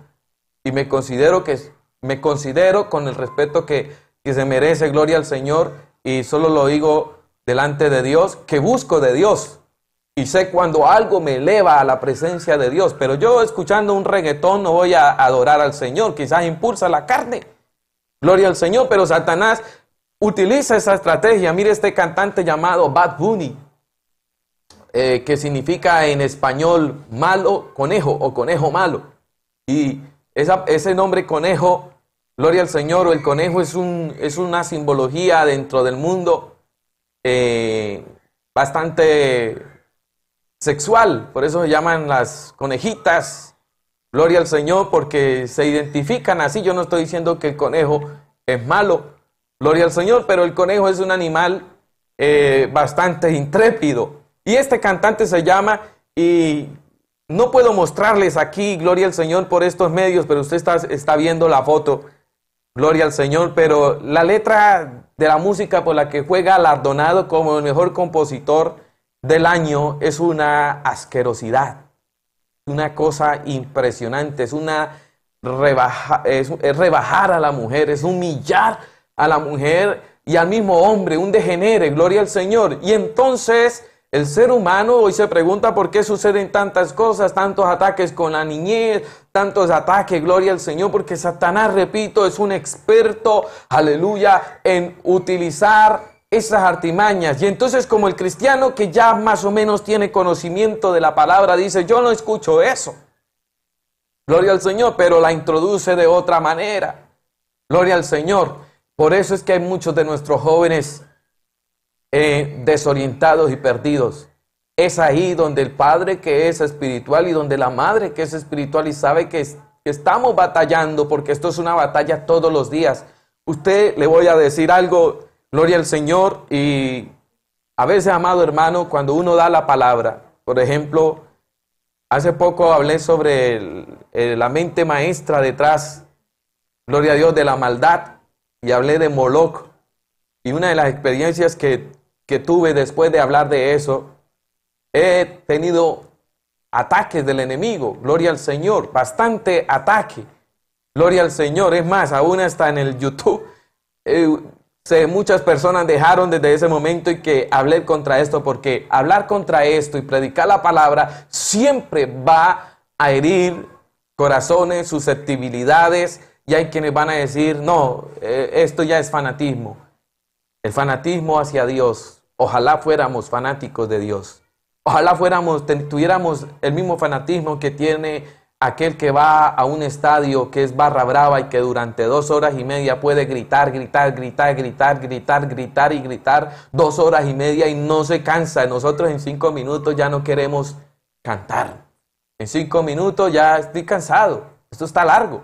Y me considero que me considero con el respeto que, que se merece, gloria al Señor, y solo lo digo delante de Dios, que busco de Dios. Y sé cuando algo me eleva a la presencia de Dios. Pero yo escuchando un reggaetón no voy a adorar al Señor. Quizás impulsa la carne. Gloria al Señor. Pero Satanás utiliza esa estrategia. Mire este cantante llamado Bad Bunny. Eh, que significa en español malo conejo o conejo malo. Y ese nombre conejo, gloria al Señor, o el conejo es, un, es una simbología dentro del mundo eh, bastante sexual, por eso se llaman las conejitas. Gloria al Señor porque se identifican así. Yo no estoy diciendo que el conejo es malo, gloria al Señor, pero el conejo es un animal eh, bastante intrépido. Y este cantante se llama, y no puedo mostrarles aquí, gloria al Señor, por estos medios, pero usted está viendo la foto, gloria al Señor, pero la letra de la música por la que juega alardonado como el mejor compositor del año es una asquerosidad, una cosa impresionante, es una es rebajar a la mujer, es humillar a la mujer y al mismo hombre, un degenere, gloria al Señor. Y entonces el ser humano hoy se pregunta por qué suceden tantas cosas, tantos ataques con la niñez, tantos ataques, gloria al Señor, porque Satanás, repito, es un experto, aleluya, en utilizar esas artimañas. Y entonces como el cristiano que ya más o menos tiene conocimiento de la palabra dice, yo no escucho eso. Gloria al Señor, pero la introduce de otra manera. Gloria al Señor. Por eso es que hay muchos de nuestros jóvenes eh, desorientados y perdidos. Es ahí donde el padre que es espiritual y donde la madre que es espiritual y sabe que, estamos batallando, porque esto es una batalla todos los días. Usted le voy a decir algo, gloria al Señor, y a veces, amado hermano, cuando uno da la palabra, por ejemplo, hace poco hablé sobre la mente maestra detrás, gloria a Dios, de la maldad, y hablé de Moloch. Y una de las experiencias que que tuve después de hablar de eso, he tenido ataques del enemigo, gloria al Señor, bastante ataque, gloria al Señor. Es más, aún está en el YouTube, eh, muchas personas dejaron desde ese momento y que hablé contra esto, porque hablar contra esto y predicar la palabra siempre va a herir corazones, susceptibilidades, y hay quienes van a decir, no, eh, esto ya es fanatismo. El fanatismo hacia Dios, Ojalá fuéramos fanáticos de Dios. Ojalá fuéramos, tuviéramos el mismo fanatismo que tiene aquel que va a un estadio que es barra brava y que durante dos horas y media puede gritar, gritar, gritar, gritar, gritar, gritar y gritar dos horas y media y no se cansa. Nosotros en cinco minutos ya no queremos cantar. En cinco minutos ya estoy cansado. Esto está largo.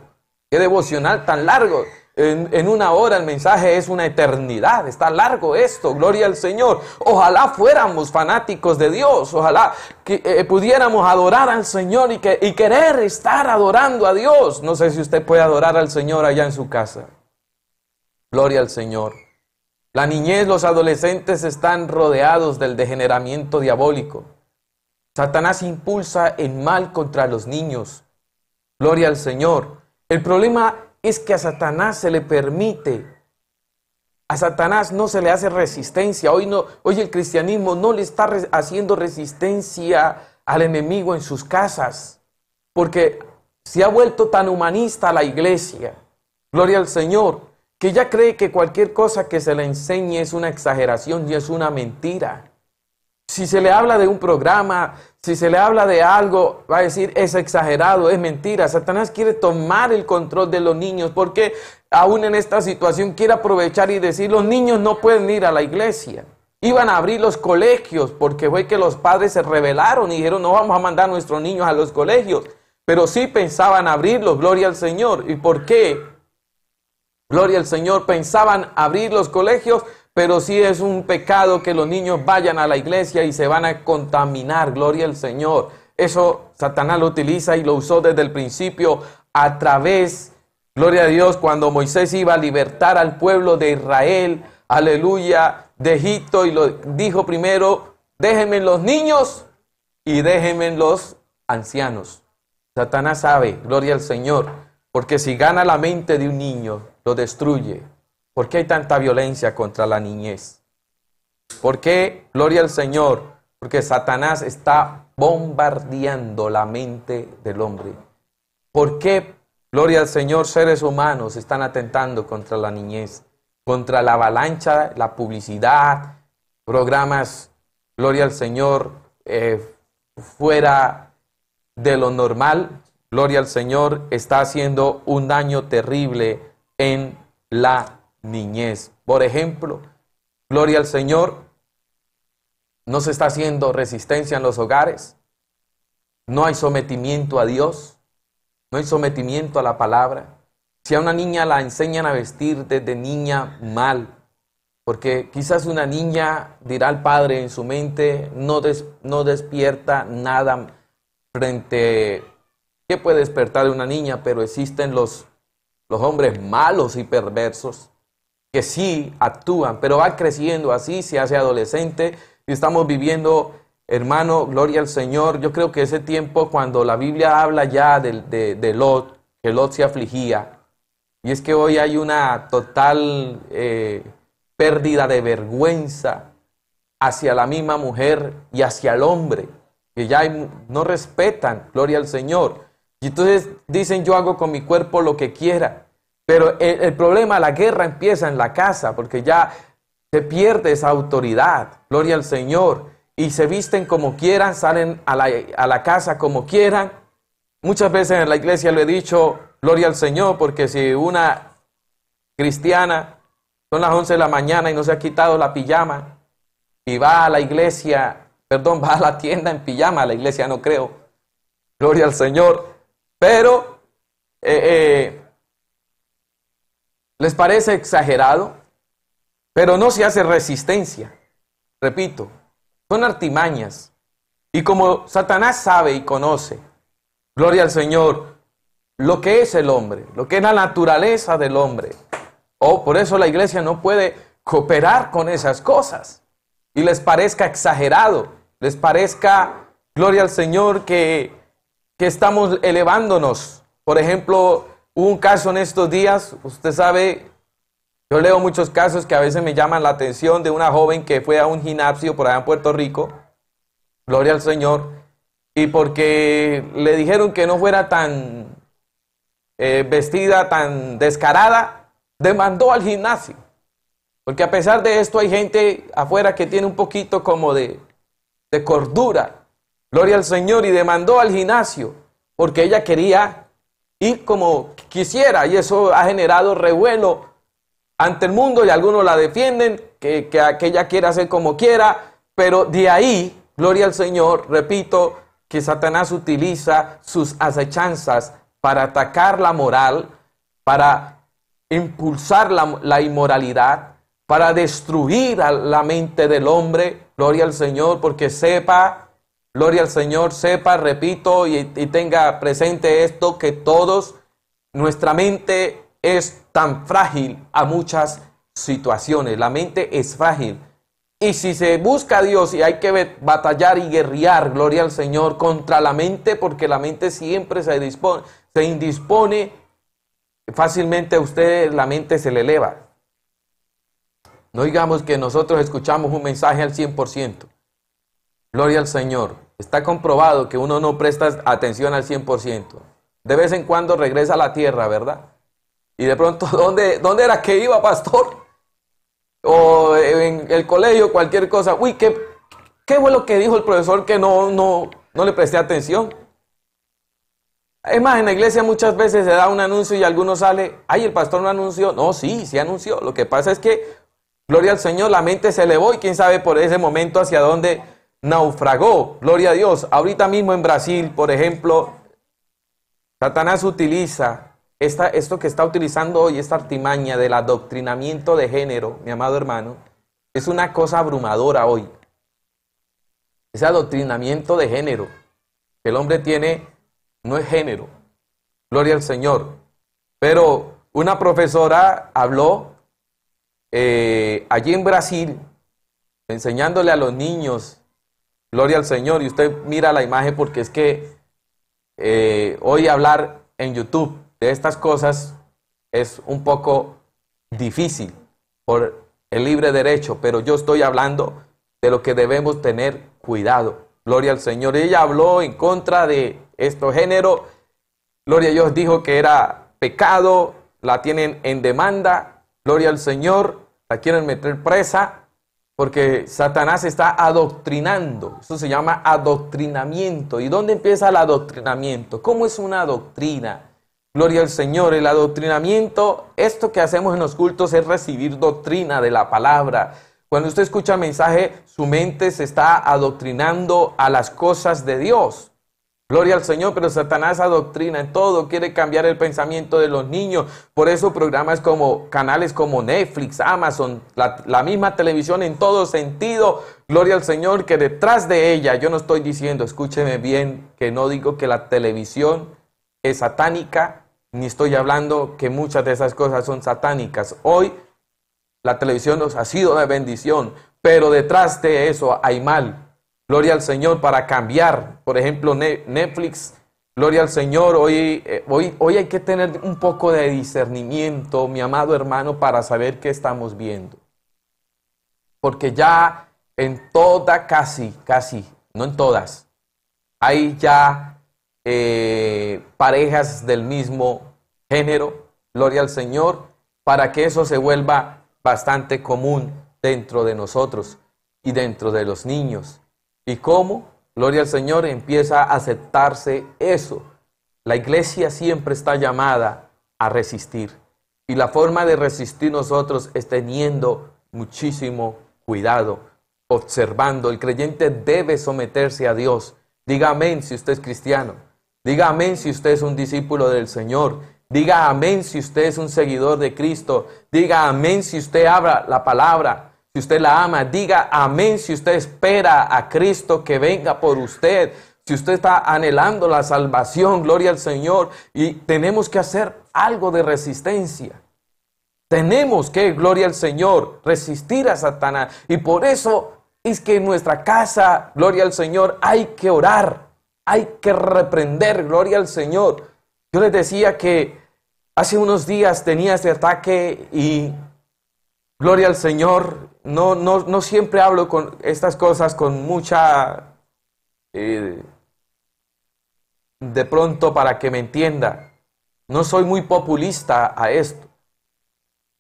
Qué devocional tan largo. En, una hora el mensaje es una eternidad, está largo esto, gloria al Señor. Ojalá fuéramos fanáticos de Dios, ojalá eh, pudiéramos adorar al Señor y, y querer estar adorando a Dios. No sé si usted puede adorar al Señor allá en su casa. Gloria al Señor. La niñez, los adolescentes están rodeados del degeneramiento diabólico. Satanás impulsa el mal contra los niños. Gloria al Señor. El problema es que a Satanás se le permite. A Satanás no se le hace resistencia. Hoy, no, hoy el cristianismo no le está haciendo resistencia al enemigo en sus casas. Porque se ha vuelto tan humanista la iglesia. Gloria al Señor. Que ya cree que cualquier cosa que se le enseñe es una exageración y es una mentira. Si se le habla de un programa, si se le habla de algo, va a decir, es exagerado, es mentira. Satanás quiere tomar el control de los niños porque aún en esta situación quiere aprovechar y decir, los niños no pueden ir a la iglesia. Iban a abrir los colegios porque fue que los padres se rebelaron y dijeron, no vamos a mandar a nuestros niños a los colegios. Pero sí pensaban abrirlos, gloria al Señor. ¿Y por qué? Gloria al Señor, pensaban abrir los colegios pero sí es un pecado que los niños vayan a la iglesia y se van a contaminar, gloria al Señor. Eso Satanás lo utiliza y lo usó desde el principio a través, gloria a Dios, cuando Moisés iba a libertar al pueblo de Israel, aleluya, de Egipto y lo dijo primero, déjenme los niños y déjenme los ancianos. Satanás sabe, gloria al Señor, porque si gana la mente de un niño, lo destruye. ¿Por qué hay tanta violencia contra la niñez? ¿Por qué, gloria al Señor? Porque Satanás está bombardeando la mente del hombre. ¿Por qué, gloria al Señor, seres humanos están atentando contra la niñez? Contra la avalancha, la publicidad, programas, gloria al Señor, eh, fuera de lo normal, gloria al Señor, está haciendo un daño terrible en la niñez. Por ejemplo, gloria al Señor, no se está haciendo resistencia en los hogares, no hay sometimiento a Dios, no hay sometimiento a la palabra. Si a una niña la enseñan a vestir desde niña mal, porque quizás una niña dirá al padre en su mente, no, no despierta nada frente... ¿Qué puede despertar una niña? Pero existen los hombres malos y perversos que sí actúan, pero va creciendo así, se hace adolescente y estamos viviendo, hermano, gloria al Señor. Yo creo que ese tiempo cuando la Biblia habla ya de, Lot, que Lot se afligía, y es que hoy hay una total eh, pérdida de vergüenza hacia la misma mujer y hacia el hombre, que ya no respetan, gloria al Señor. Y entonces dicen, yo hago con mi cuerpo lo que quiera. Pero el, problema, la guerra empieza en la casa, porque ya se pierde esa autoridad, gloria al Señor, y se visten como quieran, salen a la, casa como quieran. Muchas veces en la iglesia le he dicho, gloria al Señor, porque si una cristiana son las 11 de la mañana y no se ha quitado la pijama y va a la iglesia, perdón, va a la tienda en pijama, a la iglesia no creo, gloria al Señor, pero... Eh, eh, ¿Les parece exagerado? Pero no se hace resistencia. Repito, son artimañas. Y como Satanás sabe y conoce, gloria al Señor, lo que es el hombre, lo que es la naturaleza del hombre. Oh, por eso la iglesia no puede cooperar con esas cosas. Y les parezca exagerado, les parezca, gloria al Señor, que, que estamos elevándonos. Por ejemplo, Hubo un caso en estos días, usted sabe, yo leo muchos casos que a veces me llaman la atención de una joven que fue a un gimnasio por allá en Puerto Rico, gloria al Señor, y porque le dijeron que no fuera tan eh, vestida, tan descarada, demandó al gimnasio. Porque a pesar de esto hay gente afuera que tiene un poquito como de, de cordura. Gloria al Señor y demandó al gimnasio porque ella quería y como quisiera, y eso ha generado revuelo ante el mundo y algunos la defienden, que, aquella quiera hacer como quiera, pero de ahí, gloria al Señor, repito, que Satanás utiliza sus acechanzas para atacar la moral, para impulsar la, la inmoralidad, para destruir a la mente del hombre, gloria al Señor, porque sepa Gloria al Señor, sepa, repito y, tenga presente esto, que todos, nuestra mente es tan frágil a muchas situaciones. La mente es frágil. Y si se busca a Dios y hay que batallar y guerrear, gloria al Señor, contra la mente, porque la mente siempre se dispone, se indispone, fácilmente a usted la mente se le eleva. No digamos que nosotros escuchamos un mensaje al 100%. Gloria al Señor. Está comprobado que uno no presta atención al 100%. De vez en cuando regresa a la tierra, ¿verdad? Y de pronto, ¿dónde, dónde era que iba, pastor? O en el colegio, cualquier cosa. Uy, ¿qué, qué fue lo que dijo el profesor que no, no, no le presté atención? Es más, en la iglesia muchas veces se da un anuncio y alguno sale, ay, el pastor no anunció. No, sí, sí anunció. Lo que pasa es que, gloria al Señor, la mente se elevó y quién sabe por ese momento hacia dónde naufragó, gloria a Dios. Ahorita mismo en Brasil, por ejemplo, Satanás utiliza esto que está utilizando hoy, esta artimaña del adoctrinamiento de género, mi amado hermano, es una cosa abrumadora hoy. Ese adoctrinamiento de género que el hombre tiene no es género. Gloria al Señor. Pero una profesora habló eh, allí en Brasil, enseñándole a los niños Gloria al Señor. Y usted mira la imagen porque es que eh, hoy hablar en YouTube de estas cosas es un poco difícil por el libre derecho, pero yo estoy hablando de lo que debemos tener cuidado. Gloria al Señor. Ella habló en contra de esto género. Gloria a Dios dijo que era pecado, la tienen en demanda. Gloria al Señor, la quieren meter presa. Porque Satanás está adoctrinando. Eso se llama adoctrinamiento. ¿Y dónde empieza el adoctrinamiento? ¿Cómo es una doctrina? Gloria al Señor. El adoctrinamiento, esto que hacemos en los cultos es recibir doctrina de la palabra. Cuando usted escucha mensaje, su mente se está adoctrinando a las cosas de Dios. Gloria al Señor, pero Satanás adoctrina en todo, quiere cambiar el pensamiento de los niños. Por eso programas como canales como Netflix, Amazon, la, misma televisión en todo sentido. Gloria al Señor, que detrás de ella, yo no estoy diciendo, escúcheme bien, que no digo que la televisión es satánica, ni estoy hablando que muchas de esas cosas son satánicas. Hoy la televisión nos ha sido de bendición, pero detrás de eso hay mal, gloria al Señor, para cambiar. Por ejemplo, Netflix, gloria al Señor, hoy, eh, hoy, hoy hay que tener un poco de discernimiento, mi amado hermano, para saber qué estamos viendo. Porque ya en toda, casi, casi, no en todas, hay ya eh, parejas del mismo género, gloria al Señor, para que eso se vuelva bastante común dentro de nosotros y dentro de los niños. ¿Y cómo? Gloria al Señor, empieza a aceptarse eso. La iglesia siempre está llamada a resistir. Y la forma de resistir nosotros es teniendo muchísimo cuidado, observando. El creyente debe someterse a Dios. Diga amén si usted es cristiano. Diga amén si usted es un discípulo del Señor. Diga amén si usted es un seguidor de Cristo. Diga amén si usted habla la palabra. Si usted la ama, diga amén. Si usted espera a Cristo que venga por usted, si usted está anhelando la salvación, gloria al Señor. Y tenemos que hacer algo de resistencia. Tenemos que, gloria al Señor, resistir a Satanás. Y por eso es que en nuestra casa, gloria al Señor, hay que orar. Hay que reprender, gloria al Señor. Yo les decía que hace unos días tenía este ataque y Gloria al Señor, no, siempre hablo con estas cosas con mucha... Eh, de pronto para que me entienda. No soy muy populista a esto.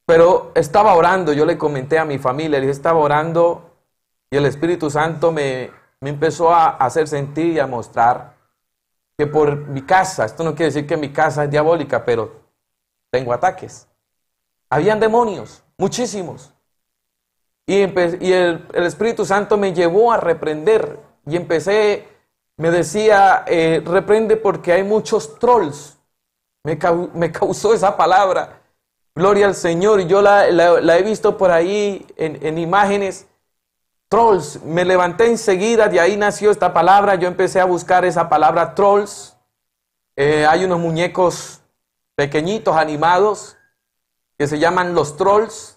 Pero estaba orando, yo le comenté a mi familia, le dije, estaba orando y el Espíritu Santo me, me empezó a hacer sentir y a mostrar que por mi casa, esto no quiere decir que mi casa es diabólica, pero tengo ataques. Habían demonios, muchísimos. Y, el, Espíritu Santo me llevó a reprender. Y empecé, me decía, eh, reprende porque hay muchos trolls. Me, causó esa palabra. Gloria al Señor. Y yo la, he visto por ahí en, imágenes. Trolls. Me levanté enseguida, de ahí nació esta palabra. Yo empecé a buscar esa palabra trolls. Eh, hay unos muñecos pequeñitos, animados, que se llaman los trolls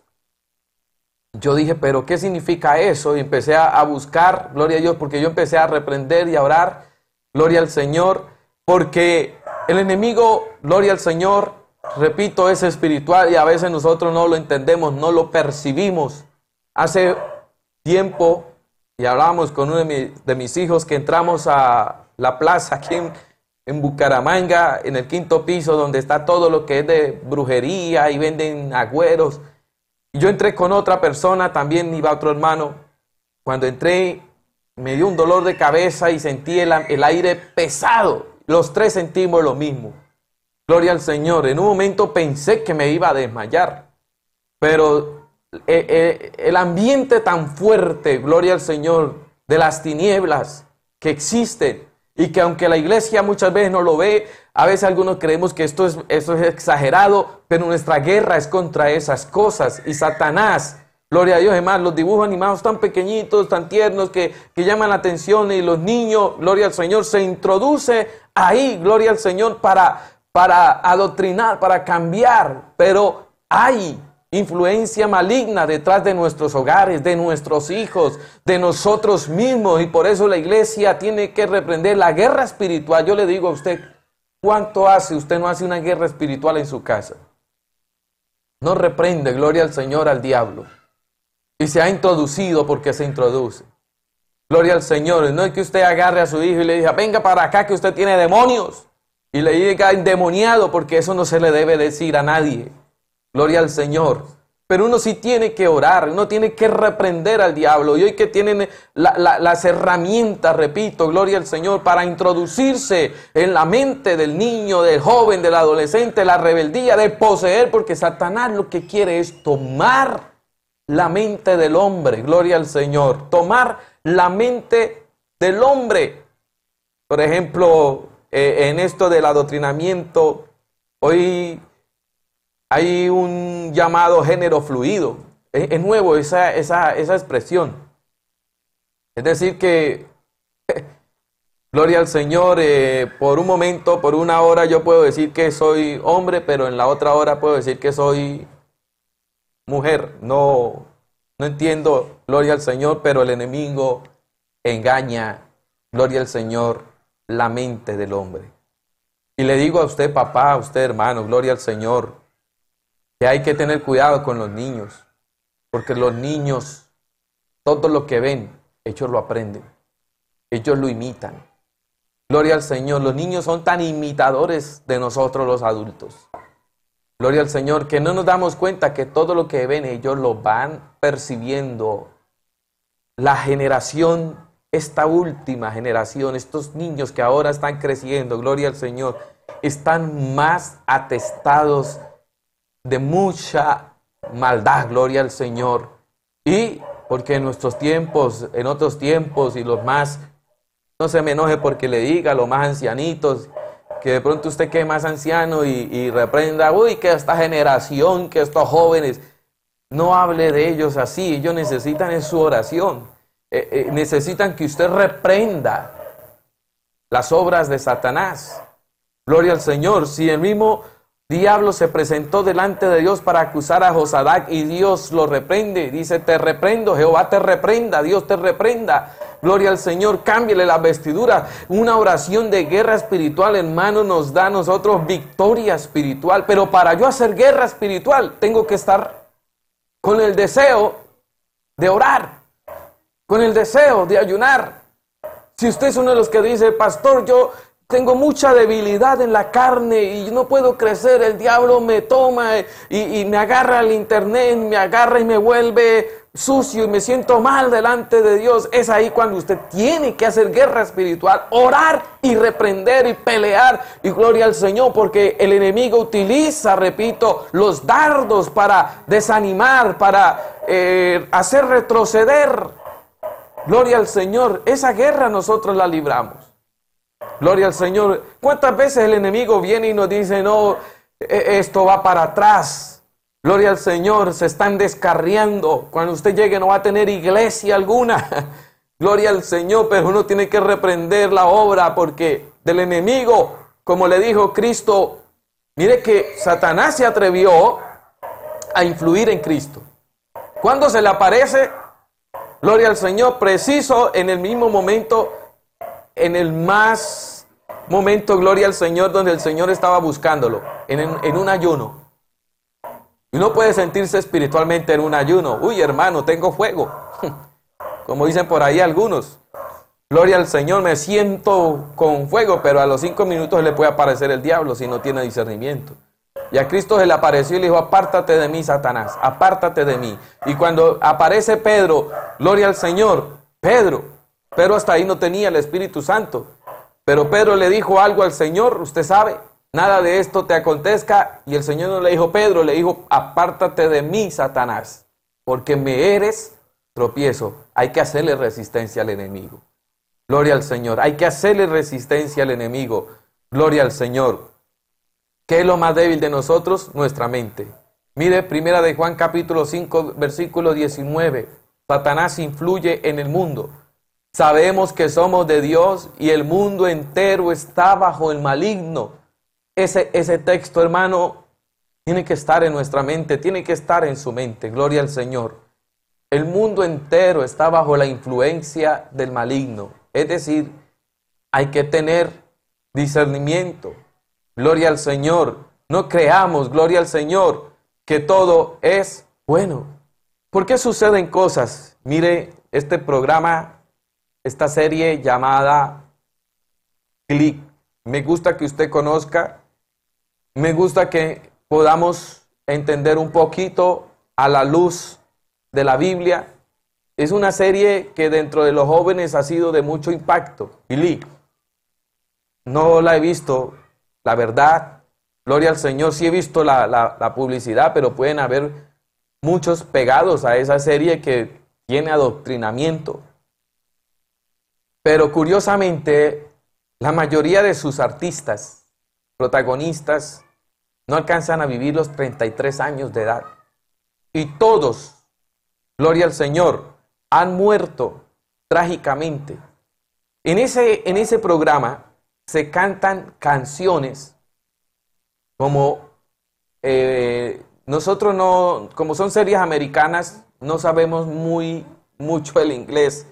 yo dije, pero ¿qué significa eso? Y empecé a, buscar, gloria a Dios, porque yo empecé a reprender y a orar, gloria al Señor, porque el enemigo, gloria al Señor, repito, es espiritual y a veces nosotros no lo entendemos, no lo percibimos. Hace tiempo, y hablábamos con uno de, mis hijos que entramos a la plaza aquí en, en Bucaramanga, en el quinto piso, donde está todo lo que es de brujería y venden agüeros yo entré con otra persona, también iba otro hermano. Cuando entré, me dio un dolor de cabeza y sentí el, el aire pesado. Los tres sentimos lo mismo. Gloria al Señor. En un momento pensé que me iba a desmayar, pero eh, eh, el ambiente tan fuerte, gloria al Señor, de las tinieblas que existen, y que aunque la iglesia muchas veces no lo ve, a veces algunos creemos que esto es, esto es exagerado, pero nuestra guerra es contra esas cosas. Y Satanás, gloria a Dios, además, los dibujos animados tan pequeñitos, tan tiernos, que, llaman la atención y los niños, gloria al Señor, se introduce ahí, gloria al Señor, para, para adoctrinar, para cambiar. Pero hay influencia maligna detrás de nuestros hogares, de nuestros hijos, de nosotros mismos. Y por eso la iglesia tiene que reprender la guerra espiritual. Yo le digo a usted, ¿cuánto hace? Usted no hace una guerra espiritual en su casa. No reprende, gloria al Señor, al diablo. Y se ha introducido porque se introduce. Gloria al Señor. No es que usted agarre a su hijo y le diga, venga para acá que usted tiene demonios. Y le diga endemoniado porque eso no se le debe decir a nadie. Gloria al Señor. Pero uno sí tiene que orar, uno tiene que reprender al diablo. Y hoy que tienen las herramientas, repito, gloria al Señor, para introducirse en la mente del niño, del joven, del adolescente, la rebeldía, de poseer, porque Satanás lo que quiere es tomar la mente del hombre, gloria al Señor, tomar la mente del hombre. Por ejemplo, eh, en esto del adoctrinamiento, hoy hay un llamado género fluido. Es, nuevo esa, esa, expresión. Es decir, que Gloria al Señor, eh, por un momento, por una hora yo puedo decir que soy hombre, pero en la otra hora puedo decir que soy mujer. No, no entiendo, Gloria al Señor, pero el enemigo engaña, Gloria al Señor, la mente del hombre. Y le digo a usted, papá, a usted, hermano, Gloria al Señor, que hay que tener cuidado con los niños, porque los niños, todo lo que ven, ellos lo aprenden, ellos lo imitan. Gloria al Señor, los niños son tan imitadores de nosotros los adultos. Gloria al Señor, que no nos damos cuenta que todo lo que ven ellos lo van percibiendo. La generación, esta última generación, estos niños que ahora están creciendo, gloria al Señor, están más atestados de mucha maldad, gloria al Señor. Y porque en nuestros tiempos, en otros tiempos y los más, no se me enoje porque le diga a los más ancianitos, que de pronto usted quede más anciano y, reprenda, uy, que esta generación, que estos jóvenes, no hable de ellos así, ellos necesitan en su oración, eh, eh, necesitan que usted reprenda las obras de Satanás. Gloria al Señor, si el mismo diablo se presentó delante de Dios para acusar a Josadac y Dios lo reprende. Dice, te reprendo, Jehová te reprenda, Dios te reprenda. Gloria al Señor, cámbiale la vestidura. Una oración de guerra espiritual, hermano, nos da a nosotros victoria espiritual. Pero para yo hacer guerra espiritual, tengo que estar con el deseo de orar, con el deseo de ayunar. Si usted es uno de los que dice, pastor, yo tengo mucha debilidad en la carne y no puedo crecer, el diablo me toma y, me agarra al internet, me agarra y me vuelve sucio y me siento mal delante de Dios, es ahí cuando usted tiene que hacer guerra espiritual, orar y reprender y pelear y gloria al Señor, porque el enemigo utiliza, repito, los dardos para desanimar, para eh, hacer retroceder. Gloria al Señor, esa guerra nosotros la libramos. Gloria al Señor. ¿Cuántas veces el enemigo viene y nos dice, no, e-, esto va para atrás? Gloria al Señor, se están descarriando. Cuando usted llegue no va a tener iglesia alguna. Gloria al Señor, pero uno tiene que reprender la obra porque del enemigo, como le dijo Cristo, mire que Satanás se atrevió a influir en Cristo. Cuando se le aparece, gloria al Señor, preciso en el mismo momento en el más momento, gloria al Señor, donde el Señor estaba buscándolo, en, un ayuno. Y uno puede sentirse espiritualmente en un ayuno. Uy, hermano, tengo fuego. Como dicen por ahí algunos. Gloria al Señor, me siento con fuego, pero a los cinco minutos le puede aparecer el diablo si no tiene discernimiento. Y a Cristo se le apareció y le dijo, apártate de mí, Satanás, apártate de mí. Y cuando aparece Pedro, gloria al Señor, Pedro, pero hasta ahí no tenía el Espíritu Santo. Pero Pedro le dijo algo al Señor, usted sabe, nada de esto te acontezca. Y el Señor no le dijo, Pedro, le dijo, apártate de mí, Satanás, porque me eres tropiezo. Hay que hacerle resistencia al enemigo. Gloria al Señor. Hay que hacerle resistencia al enemigo. Gloria al Señor. ¿Qué es lo más débil de nosotros? Nuestra mente. Mire, primera de Juan capítulo 5, versículo 19. Satanás influye en el mundo. Sabemos que somos de Dios y el mundo entero está bajo el maligno. Ese, ese texto, hermano, tiene que estar en nuestra mente, tiene que estar en su mente. Gloria al Señor. El mundo entero está bajo la influencia del maligno. Es decir, hay que tener discernimiento. Gloria al Señor. No creamos, gloria al Señor, que todo es bueno. ¿Por qué suceden cosas? Mire, este programa esta serie llamada Click. Me gusta que usted conozca, me gusta que podamos entender un poquito a la luz de la Biblia. Es una serie que dentro de los jóvenes ha sido de mucho impacto. Click. No la he visto, la verdad. Gloria al Señor, sí he visto la, la publicidad, pero pueden haber muchos pegados a esa serie que tiene adoctrinamiento, pero curiosamente, la mayoría de sus artistas, protagonistas, no alcanzan a vivir los 33 años de edad. Y todos, gloria al Señor, han muerto trágicamente. En ese, en ese programa se cantan canciones como eh, nosotros no, como son series americanas, no sabemos muy mucho el inglés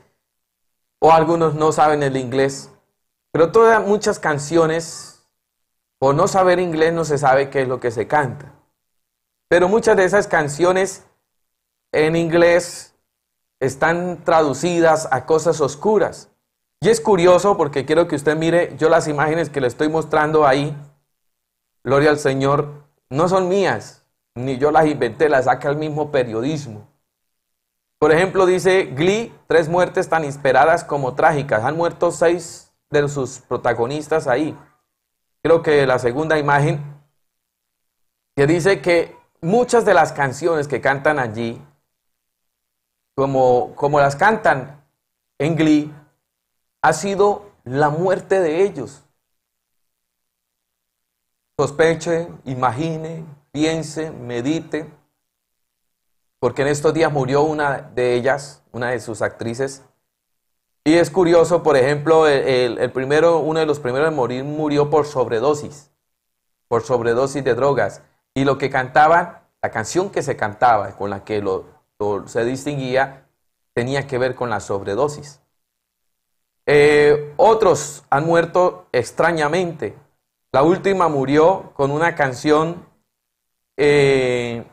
o algunos no saben el inglés. Pero todas muchas canciones, por no saber inglés no se sabe qué es lo que se canta. Pero muchas de esas canciones en inglés están traducidas a cosas oscuras. Y es curioso porque quiero que usted mire, yo las imágenes que le estoy mostrando ahí, gloria al Señor, no son mías, ni yo las inventé, las saca el mismo periodismo. Por ejemplo, dice Glee, tres muertes tan esperadas como trágicas. Han muerto seis de sus protagonistas ahí. Creo que la segunda imagen, que dice que muchas de las canciones que cantan allí, como, como las cantan en Glee, ha sido la muerte de ellos. Sospeche, imagine, piense, medite porque en estos días murió una de ellas, una de sus actrices. Y es curioso, por ejemplo, el, primero, uno de los primeros en morir murió por sobredosis, por sobredosis de drogas. Y lo que cantaba, la canción que se cantaba, con la que se distinguía, tenía que ver con la sobredosis. Eh, otros han muerto extrañamente. La última murió con una canción eh,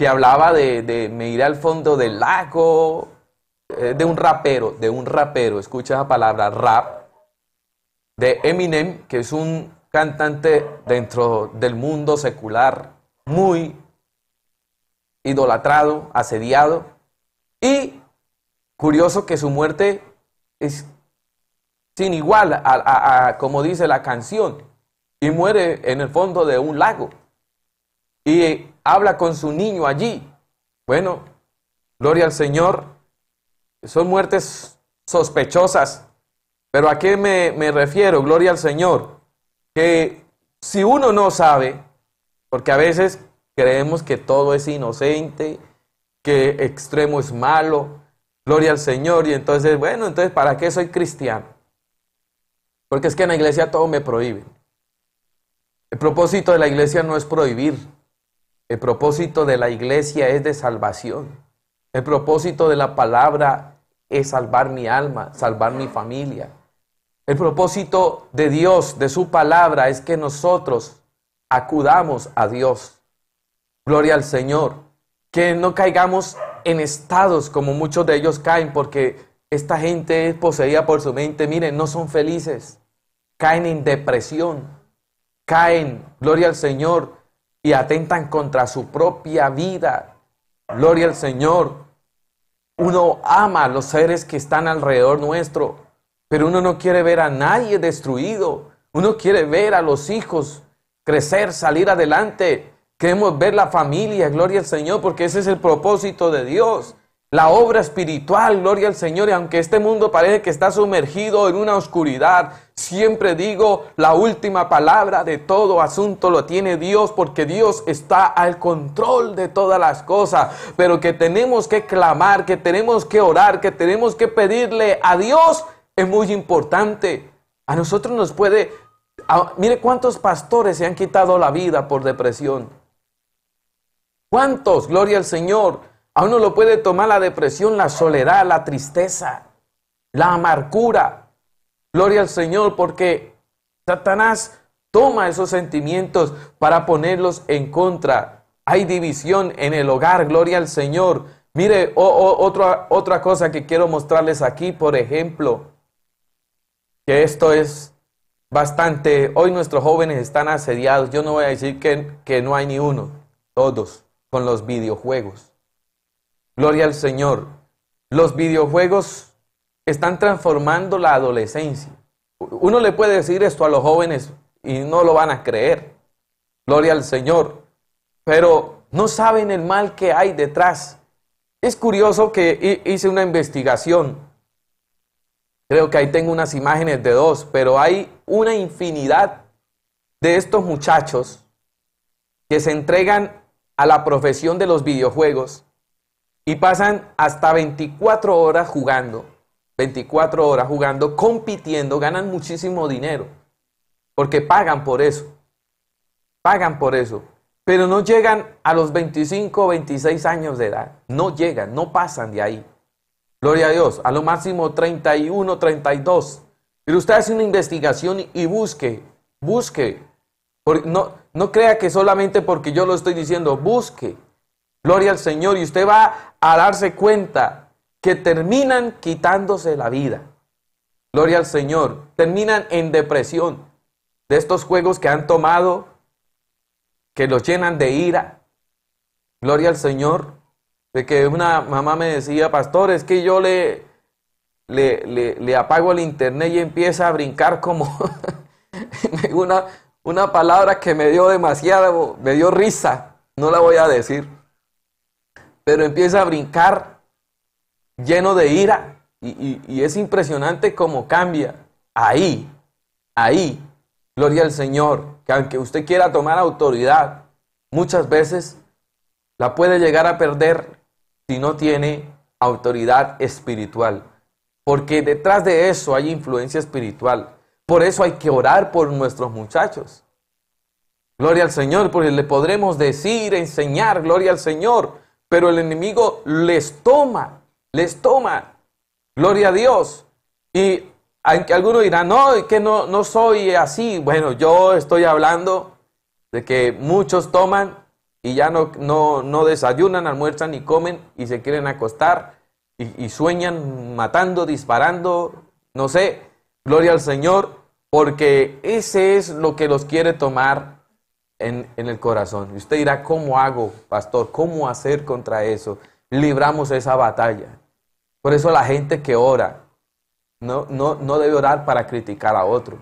que hablaba de, me iré al fondo del lago, eh, de un rapero, de un rapero, escucha esa palabra, rap, de Eminem, que es un cantante dentro del mundo secular, muy idolatrado, asediado, y curioso que su muerte es sin igual a, como dice la canción, y muere en el fondo de un lago. Y habla con su niño allí. Bueno, gloria al Señor, son muertes sospechosas, pero ¿a qué me, refiero? Gloria al Señor, que si uno no sabe, porque a veces creemos que todo es inocente, que extremo es malo, gloria al Señor, y entonces, bueno, entonces, ¿para qué soy cristiano? Porque es que en la iglesia todo me prohíbe. El propósito de la iglesia no es prohibir, el propósito de la iglesia es de salvación. El propósito de la palabra es salvar mi alma, salvar mi familia. El propósito de Dios, de su palabra, es que nosotros acudamos a Dios. Gloria al Señor. Que no caigamos en estados como muchos de ellos caen, porque esta gente es poseída por su mente. Miren, no son felices. Caen en depresión. Caen, gloria al Señor, y atentan contra su propia vida. Gloria al Señor. Uno ama a los seres que están alrededor nuestro, pero uno no quiere ver a nadie destruido. Uno quiere ver a los hijos crecer, salir adelante. Queremos ver la familia, gloria al Señor, porque ese es el propósito de Dios la obra espiritual, gloria al Señor, y aunque este mundo parece que está sumergido en una oscuridad, siempre digo, la última palabra de todo asunto lo tiene Dios, porque Dios está al control de todas las cosas, pero que tenemos que clamar, que tenemos que orar, que tenemos que pedirle a Dios, es muy importante. A nosotros nos puede, mire cuántos pastores se han quitado la vida por depresión. ¿Cuántos, gloria al Señor? A uno lo puede tomar la depresión, la soledad, la tristeza, la amargura. Gloria al Señor porque Satanás toma esos sentimientos para ponerlos en contra. Hay división en el hogar, gloria al Señor. Mire, otra, otra cosa que quiero mostrarles aquí, por ejemplo, que esto es bastante, hoy nuestros jóvenes están asediados, yo no voy a decir que, que no hay ni uno, todos, con los videojuegos. Gloria al Señor. Los videojuegos están transformando la adolescencia. Uno le puede decir esto a los jóvenes y no lo van a creer. Gloria al Señor. Pero no saben el mal que hay detrás. Es curioso que hice una investigación. Creo que ahí tengo unas imágenes de dos, pero hay una infinidad de estos muchachos que se entregan a la profesión de los videojuegos y pasan hasta 24 horas jugando, 24 horas jugando, compitiendo, ganan muchísimo dinero, porque pagan por eso, pagan por eso, pero no llegan a los 25 26 años de edad, no llegan, no pasan de ahí. Gloria a Dios, a lo máximo 31, 32. Pero usted hace una investigación y busque, busque. No, no crea que solamente porque yo lo estoy diciendo, busque. Gloria al Señor. Y usted va a darse cuenta que terminan quitándose la vida. Gloria al Señor. Terminan en depresión de estos juegos que han tomado, que los llenan de ira. Gloria al Señor. De que una mamá me decía, pastor, es que yo le, le, apago el internet y empieza a brincar como una, una palabra que me dio demasiado, me dio risa. No la voy a decir pero empieza a brincar lleno de ira y, es impresionante cómo cambia ahí, ahí, gloria al Señor, que aunque usted quiera tomar autoridad, muchas veces la puede llegar a perder si no tiene autoridad espiritual. Porque detrás de eso hay influencia espiritual. Por eso hay que orar por nuestros muchachos. Gloria al Señor, porque le podremos decir, enseñar, gloria al Señor, pero el enemigo les toma, les toma. Gloria a Dios. Y aunque algunos dirán, no, que no, no soy así. Bueno, yo estoy hablando de que muchos toman y ya no, no, desayunan, almuerzan y comen y se quieren acostar y, y sueñan matando, disparando, no sé. Gloria al Señor, porque ese es lo que los quiere tomar en, el corazón. Y usted dirá, ¿cómo hago, pastor? ¿Cómo hacer contra eso? Libramos esa batalla. Por eso la gente que ora no, no, no debe orar para criticar a otro.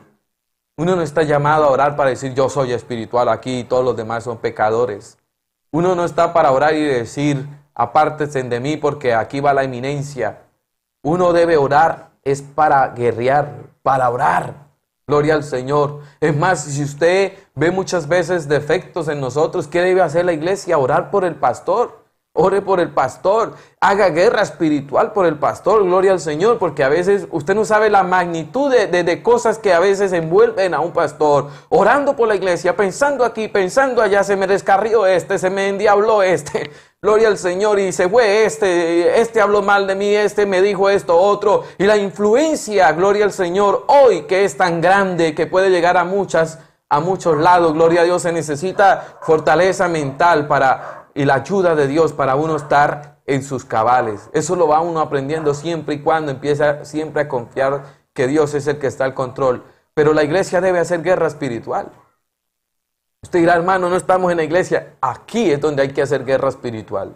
Uno no está llamado a orar para decir yo soy espiritual aquí y todos los demás son pecadores. Uno no está para orar y decir apártense de mí porque aquí va la eminencia. Uno debe orar es para guerrear, para orar, Gloria al Señor. Es más, si usted ve muchas veces defectos en nosotros, ¿qué debe hacer la iglesia? Orar por el pastor. Ore por el pastor. Haga guerra espiritual por el pastor. Gloria al Señor. Porque a veces usted no sabe la magnitud de, cosas que a veces envuelven a un pastor. Orando por la iglesia, pensando aquí, pensando allá, se me descarrió este, se me endiabló este. Gloria al Señor y se fue este, este habló mal de mí, este me dijo esto, otro. Y la influencia, gloria al Señor, hoy que es tan grande que puede llegar a muchas, a muchos lados, gloria a Dios, se necesita fortaleza mental para, y la ayuda de Dios para uno estar en sus cabales. Eso lo va uno aprendiendo siempre y cuando empieza siempre a confiar que Dios es el que está al control. Pero la iglesia debe hacer guerra espiritual. Usted dirá, hermano, no estamos en la iglesia. Aquí es donde hay que hacer guerra espiritual.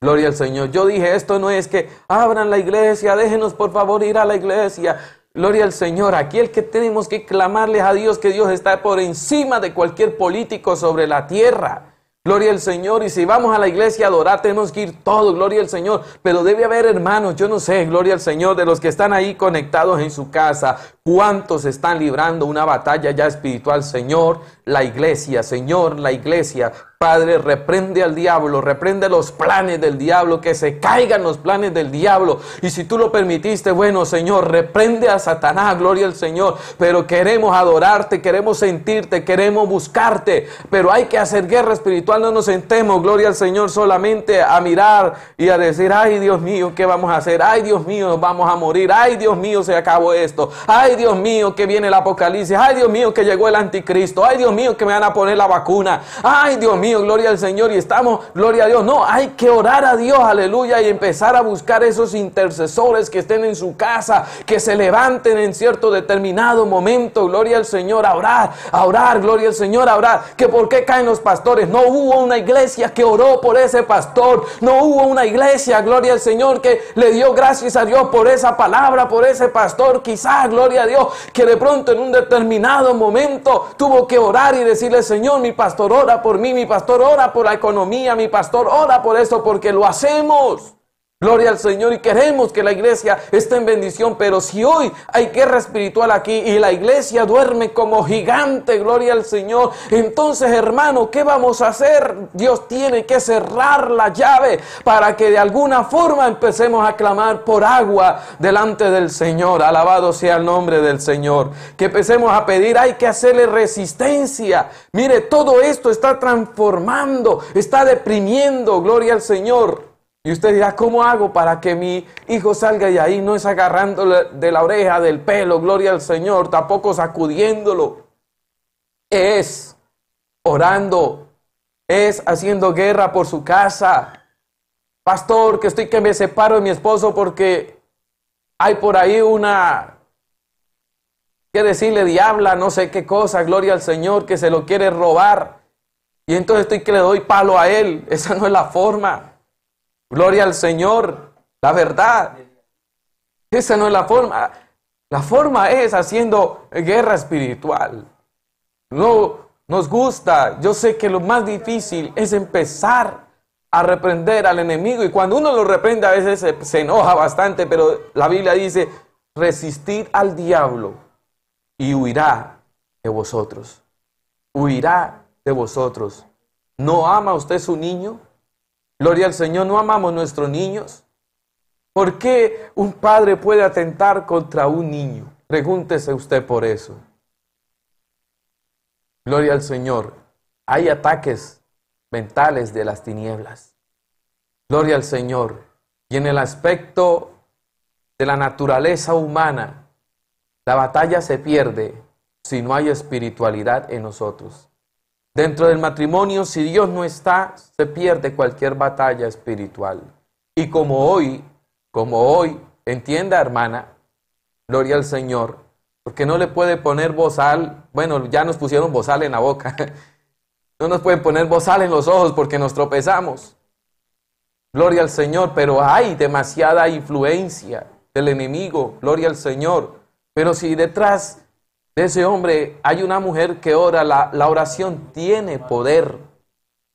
Gloria al Señor. Yo dije, esto no es que abran la iglesia, déjenos por favor ir a la iglesia. Gloria al Señor. Aquí el que tenemos que clamarles a Dios que Dios está por encima de cualquier político sobre la tierra. Gloria al Señor. Y si vamos a la iglesia a adorar, tenemos que ir todos. Gloria al Señor. Pero debe haber hermanos, yo no sé, gloria al Señor, de los que están ahí conectados en su casa. ¿Cuántos están librando una batalla ya espiritual, Señor? La iglesia, Señor, la iglesia. Padre, reprende al diablo, reprende los planes del diablo, que se caigan los planes del diablo. Y si tú lo permitiste, bueno, Señor, reprende a Satanás, gloria al Señor. Pero queremos adorarte, queremos sentirte, queremos buscarte. Pero hay que hacer guerra espiritual, no nos sentemos, gloria al Señor, solamente a mirar y a decir, ay Dios mío, ¿qué vamos a hacer? Ay Dios mío, vamos a morir. Ay Dios mío, se acabó esto. Ay Dios mío que viene el apocalipsis, ay Dios mío que llegó el anticristo, ay Dios mío que me van a poner la vacuna, ay Dios mío, gloria al Señor y estamos, gloria a Dios. No, hay que orar a Dios, aleluya, y empezar a buscar esos intercesores que estén en su casa, que se levanten en cierto determinado momento, gloria al Señor, a orar, a orar, gloria al Señor, a orar. Que por qué caen los pastores, no hubo una iglesia que oró por ese pastor, no hubo una iglesia, gloria al Señor, que le dio gracias a Dios por esa palabra, por ese pastor, quizás, gloria al Dios que de pronto en un determinado momento tuvo que orar y decirle, Señor, mi pastor ora por mí, mi pastor ora por la economía, mi pastor ora por eso, porque lo hacemos. Gloria al Señor y queremos que la iglesia esté en bendición, pero si hoy hay guerra espiritual aquí y la iglesia duerme como gigante, gloria al Señor, entonces hermano, ¿qué vamos a hacer? Dios tiene que cerrar la llave para que de alguna forma empecemos a clamar por agua delante del Señor. Alabado sea el nombre del Señor. Que empecemos a pedir, hay que hacerle resistencia. Mire, todo esto está transformando, está deprimiendo, gloria al Señor. Y usted dirá, ¿cómo hago para que mi hijo salga de ahí? No es agarrándole de la oreja, del pelo, gloria al Señor, tampoco sacudiéndolo. Es orando, es haciendo guerra por su casa. Pastor, que estoy que me separo de mi esposo porque hay por ahí una, ¿Qué decirle diabla, no sé qué cosa, gloria al Señor, que se lo quiere robar. Y entonces estoy que le doy palo a él. Esa no es la forma. Gloria al Señor, la verdad. Esa no es la forma. La forma es haciendo guerra espiritual. No nos gusta. Yo sé que lo más difícil es empezar a reprender al enemigo. Y cuando uno lo reprende a veces se, enoja bastante, pero la Biblia dice, resistid al diablo y huirá de vosotros. Huirá de vosotros. ¿No ama usted su niño? Gloria al Señor, no amamos nuestros niños. ¿Por qué un padre puede atentar contra un niño? Pregúntese usted por eso. Gloria al Señor. Hay ataques mentales de las tinieblas. Gloria al Señor. Y en el aspecto de la naturaleza humana, la batalla se pierde si no hay espiritualidad en nosotros. Dentro del matrimonio, si Dios no está, se pierde cualquier batalla espiritual. Y como hoy, como hoy, entienda hermana, gloria al Señor, porque no le puede poner bozal, bueno, ya nos pusieron bozal en la boca, no nos pueden poner bozal en los ojos porque nos tropezamos. Gloria al Señor, pero hay demasiada influencia del enemigo, gloria al Señor. Pero si detrás de ese hombre hay una mujer que ora, la, oración tiene poder.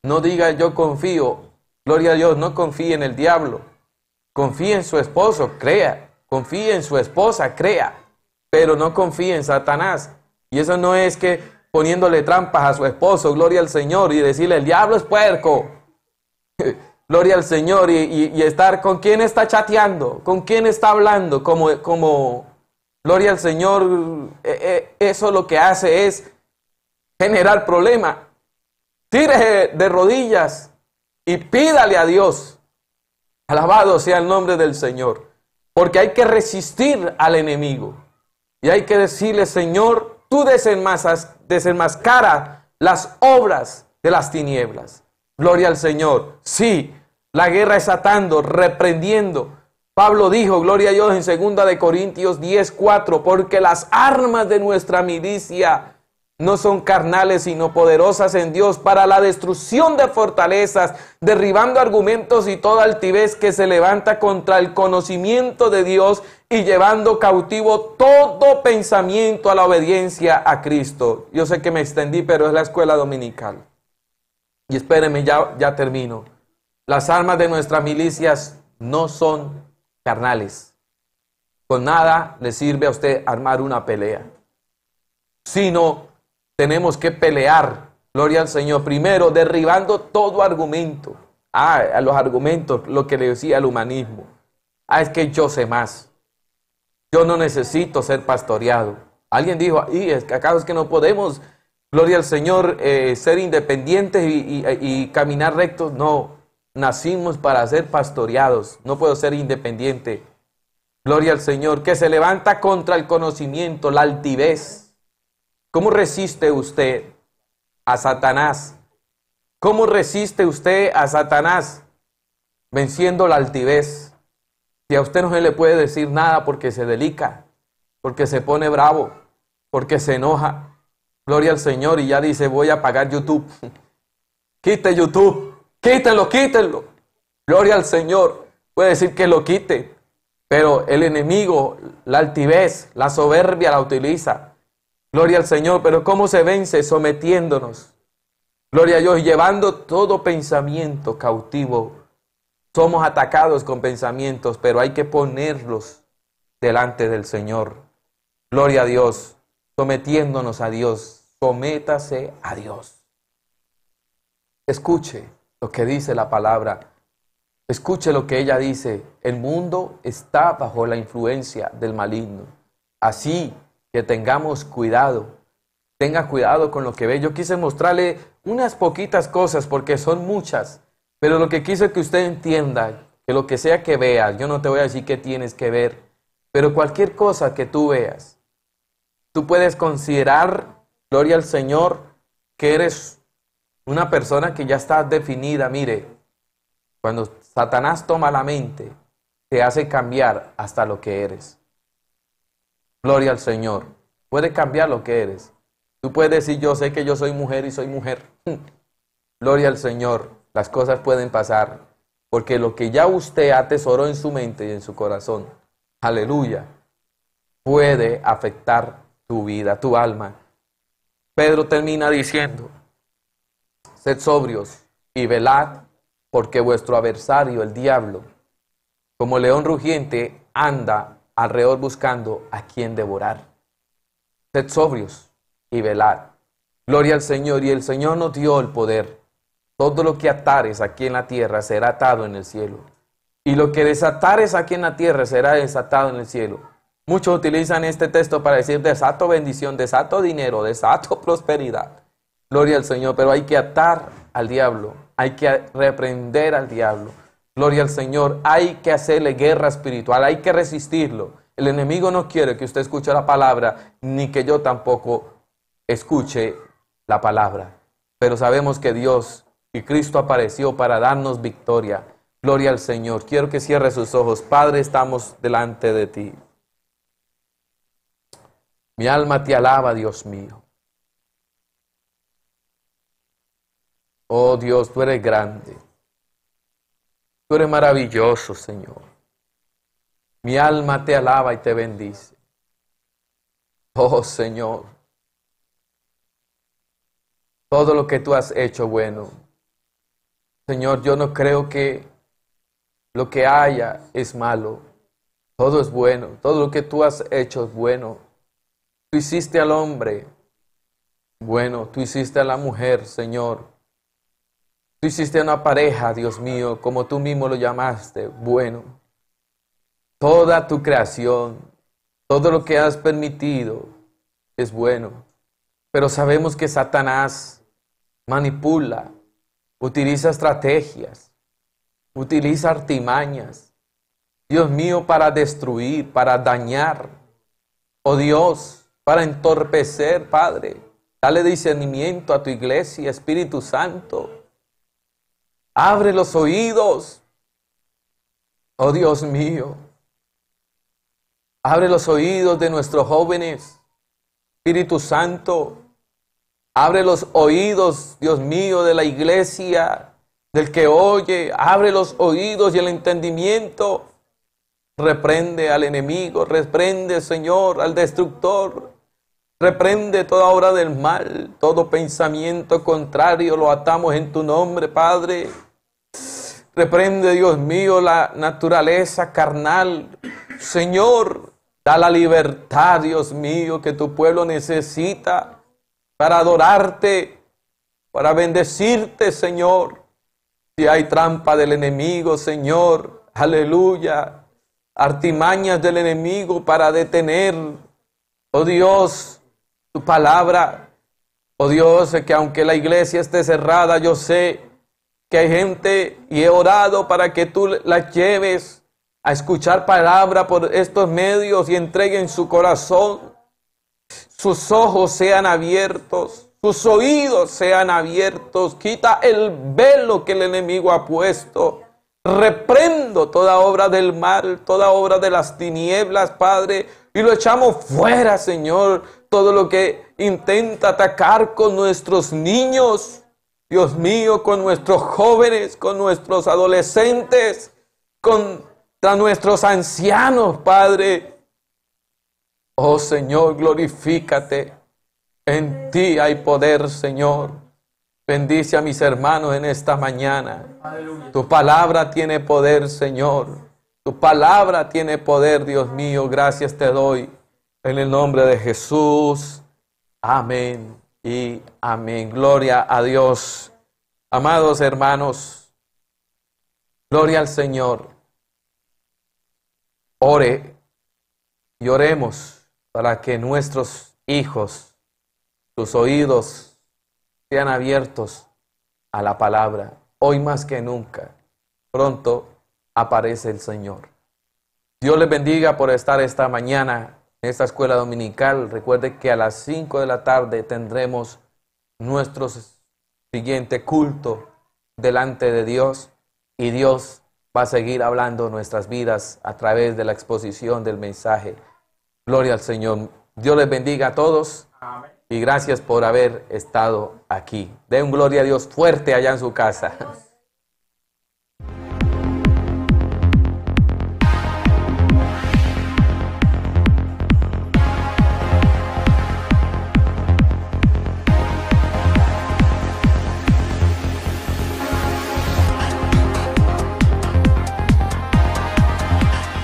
No diga yo confío, gloria a Dios, no confíe en el diablo. Confíe en su esposo, crea. Confíe en su esposa, crea. Pero no confíe en Satanás. Y eso no es que poniéndole trampas a su esposo, gloria al Señor, y decirle, el diablo es puerco. gloria al Señor, y, estar con quién está chateando, con quién está hablando, como, como Gloria al Señor, eh, eh, eso lo que hace es generar problema. Tire de rodillas y pídale a Dios. Alabado sea el nombre del Señor. Porque hay que resistir al enemigo. Y hay que decirle, Señor, tú desenmascara las obras de las tinieblas. Gloria al Señor. Sí, la guerra es atando, reprendiendo, Pablo dijo, gloria a Dios en 2 de Corintios 10, 4, porque las armas de nuestra milicia no son carnales, sino poderosas en Dios para la destrucción de fortalezas, derribando argumentos y toda altivez que se levanta contra el conocimiento de Dios y llevando cautivo todo pensamiento a la obediencia a Cristo. Yo sé que me extendí, pero es la escuela dominical. Y espérenme, ya, ya termino. Las armas de nuestras milicias no son carnales. Con nada le sirve a usted armar una pelea, sino tenemos que pelear, gloria al Señor, primero derribando todo argumento. Ah, a los argumentos, lo que le decía el humanismo. Ah, es que yo sé más. Yo no necesito ser pastoreado. Alguien dijo, y es que acaso es que no podemos, gloria al Señor, eh, ser independientes y, y caminar rectos. No, Nacimos para ser pastoreados. No puedo ser independiente. Gloria al Señor, que se levanta contra el conocimiento, la altivez. ¿Cómo resiste usted a Satanás? ¿Cómo resiste usted a Satanás? Venciendo la altivez. Si a usted no se le puede decir nada porque se delica, porque se pone bravo, porque se enoja. Gloria al Señor y ya dice, voy a pagar YouTube. Quite YouTube. Quítenlo, quítenlo. Gloria al Señor. Puede decir que lo quite, pero el enemigo, la altivez, la soberbia la utiliza. Gloria al Señor, pero ¿cómo se vence? Sometiéndonos. Gloria a Dios, llevando todo pensamiento cautivo. Somos atacados con pensamientos, pero hay que ponerlos delante del Señor. Gloria a Dios, sometiéndonos a Dios. Sométase a Dios. Escuche, lo que dice la palabra. Escuche lo que ella dice. El mundo está bajo la influencia del maligno. Así que tengamos cuidado. Tenga cuidado con lo que ve. Yo quise mostrarle unas poquitas cosas porque son muchas. Pero lo que quise que usted entienda, que lo que sea que veas, yo no te voy a decir qué tienes que ver, pero cualquier cosa que tú veas, tú puedes considerar, gloria al Señor, que eres una persona que ya está definida, mire, cuando Satanás toma la mente, te hace cambiar hasta lo que eres. Gloria al Señor. Puede cambiar lo que eres. Tú puedes decir, yo sé que yo soy mujer y soy mujer. Gloria al Señor. Las cosas pueden pasar. Porque lo que ya usted atesoró en su mente y en su corazón, aleluya, puede afectar tu vida, tu alma. Pedro termina diciendo, sed sobrios y velad, porque vuestro adversario, el diablo, como león rugiente, anda alrededor buscando a quien devorar. Sed sobrios y velad. Gloria al Señor, y el Señor nos dio el poder. Todo lo que atares aquí en la tierra será atado en el cielo. Y lo que desatares aquí en la tierra será desatado en el cielo. Muchos utilizan este texto para decir desato bendición, desato dinero, desato prosperidad. Gloria al Señor, pero hay que atar al diablo, hay que reprender al diablo. Gloria al Señor, hay que hacerle guerra espiritual, hay que resistirlo. El enemigo no quiere que usted escuche la palabra, ni que yo tampoco escuche la palabra. Pero sabemos que Dios y Cristo apareció para darnos victoria. Gloria al Señor. Quiero que cierre sus ojos. Padre, estamos delante de ti. Mi alma te alaba, Dios mío. Oh Dios, tú eres grande. Tú eres maravilloso, Señor. Mi alma te alaba y te bendice. Oh Señor, todo lo que tú has hecho bueno. Señor, yo no creo que lo que haya es malo. Todo es bueno. Todo lo que tú has hecho es bueno. Tú hiciste al hombre bueno. Tú hiciste a la mujer, Señor Tú hiciste una pareja, Dios mío, como tú mismo lo llamaste, bueno. Toda tu creación, todo lo que has permitido es bueno. Pero sabemos que Satanás manipula, utiliza estrategias, utiliza artimañas, Dios mío, para destruir, para dañar. Oh Dios, para entorpecer, Padre. Dale discernimiento a tu iglesia, Espíritu Santo Abre los oídos. Oh Dios mío. Abre los oídos de nuestros jóvenes. Espíritu Santo. Abre los oídos, Dios mío, de la iglesia, del que oye. Abre los oídos y el entendimiento. Reprende al enemigo, reprende, Señor, al destructor. Reprende toda obra del mal, todo pensamiento contrario, lo atamos en tu nombre, Padre. Reprende, Dios mío, la naturaleza carnal. Señor, da la libertad, Dios mío, que tu pueblo necesita para adorarte, para bendecirte, Señor. Si hay trampa del enemigo, Señor, aleluya. Artimañas del enemigo para detener, oh Dios, tu palabra. Oh Dios, que aunque la iglesia esté cerrada, yo sé que hay gente y he orado para que tú las lleves a escuchar palabra por estos medios y entreguen su corazón, sus ojos sean abiertos, sus oídos sean abiertos, quita el velo que el enemigo ha puesto. Reprendo toda obra del mal, toda obra de las tinieblas, Padre, y lo echamos fuera, Señor, todo lo que intenta atacar con nuestros niños, Dios mío, con nuestros jóvenes, con nuestros adolescentes, contra nuestros ancianos, Padre. Oh Señor, glorifícate. En ti hay poder, Señor. Bendice a mis hermanos en esta mañana. Tu palabra tiene poder, Señor. Tu palabra tiene poder, Dios mío. Gracias te doy. En el nombre de Jesús. Amén y amén. Gloria a Dios. Amados hermanos, gloria al Señor. Ore y oremos para que nuestros hijos, sus oídos, sean abiertos a la palabra. Hoy más que nunca, pronto aparece el Señor. Dios les bendiga por estar esta mañana en esta escuela dominical. Recuerde que a las 5 de la tarde tendremos nuestro siguiente culto delante de Dios y Dios va a seguir hablando nuestras vidas a través de la exposición del mensaje. Gloria al Señor. Dios les bendiga a todos y gracias por haber estado aquí. Den un gloria a Dios fuerte allá en su casa.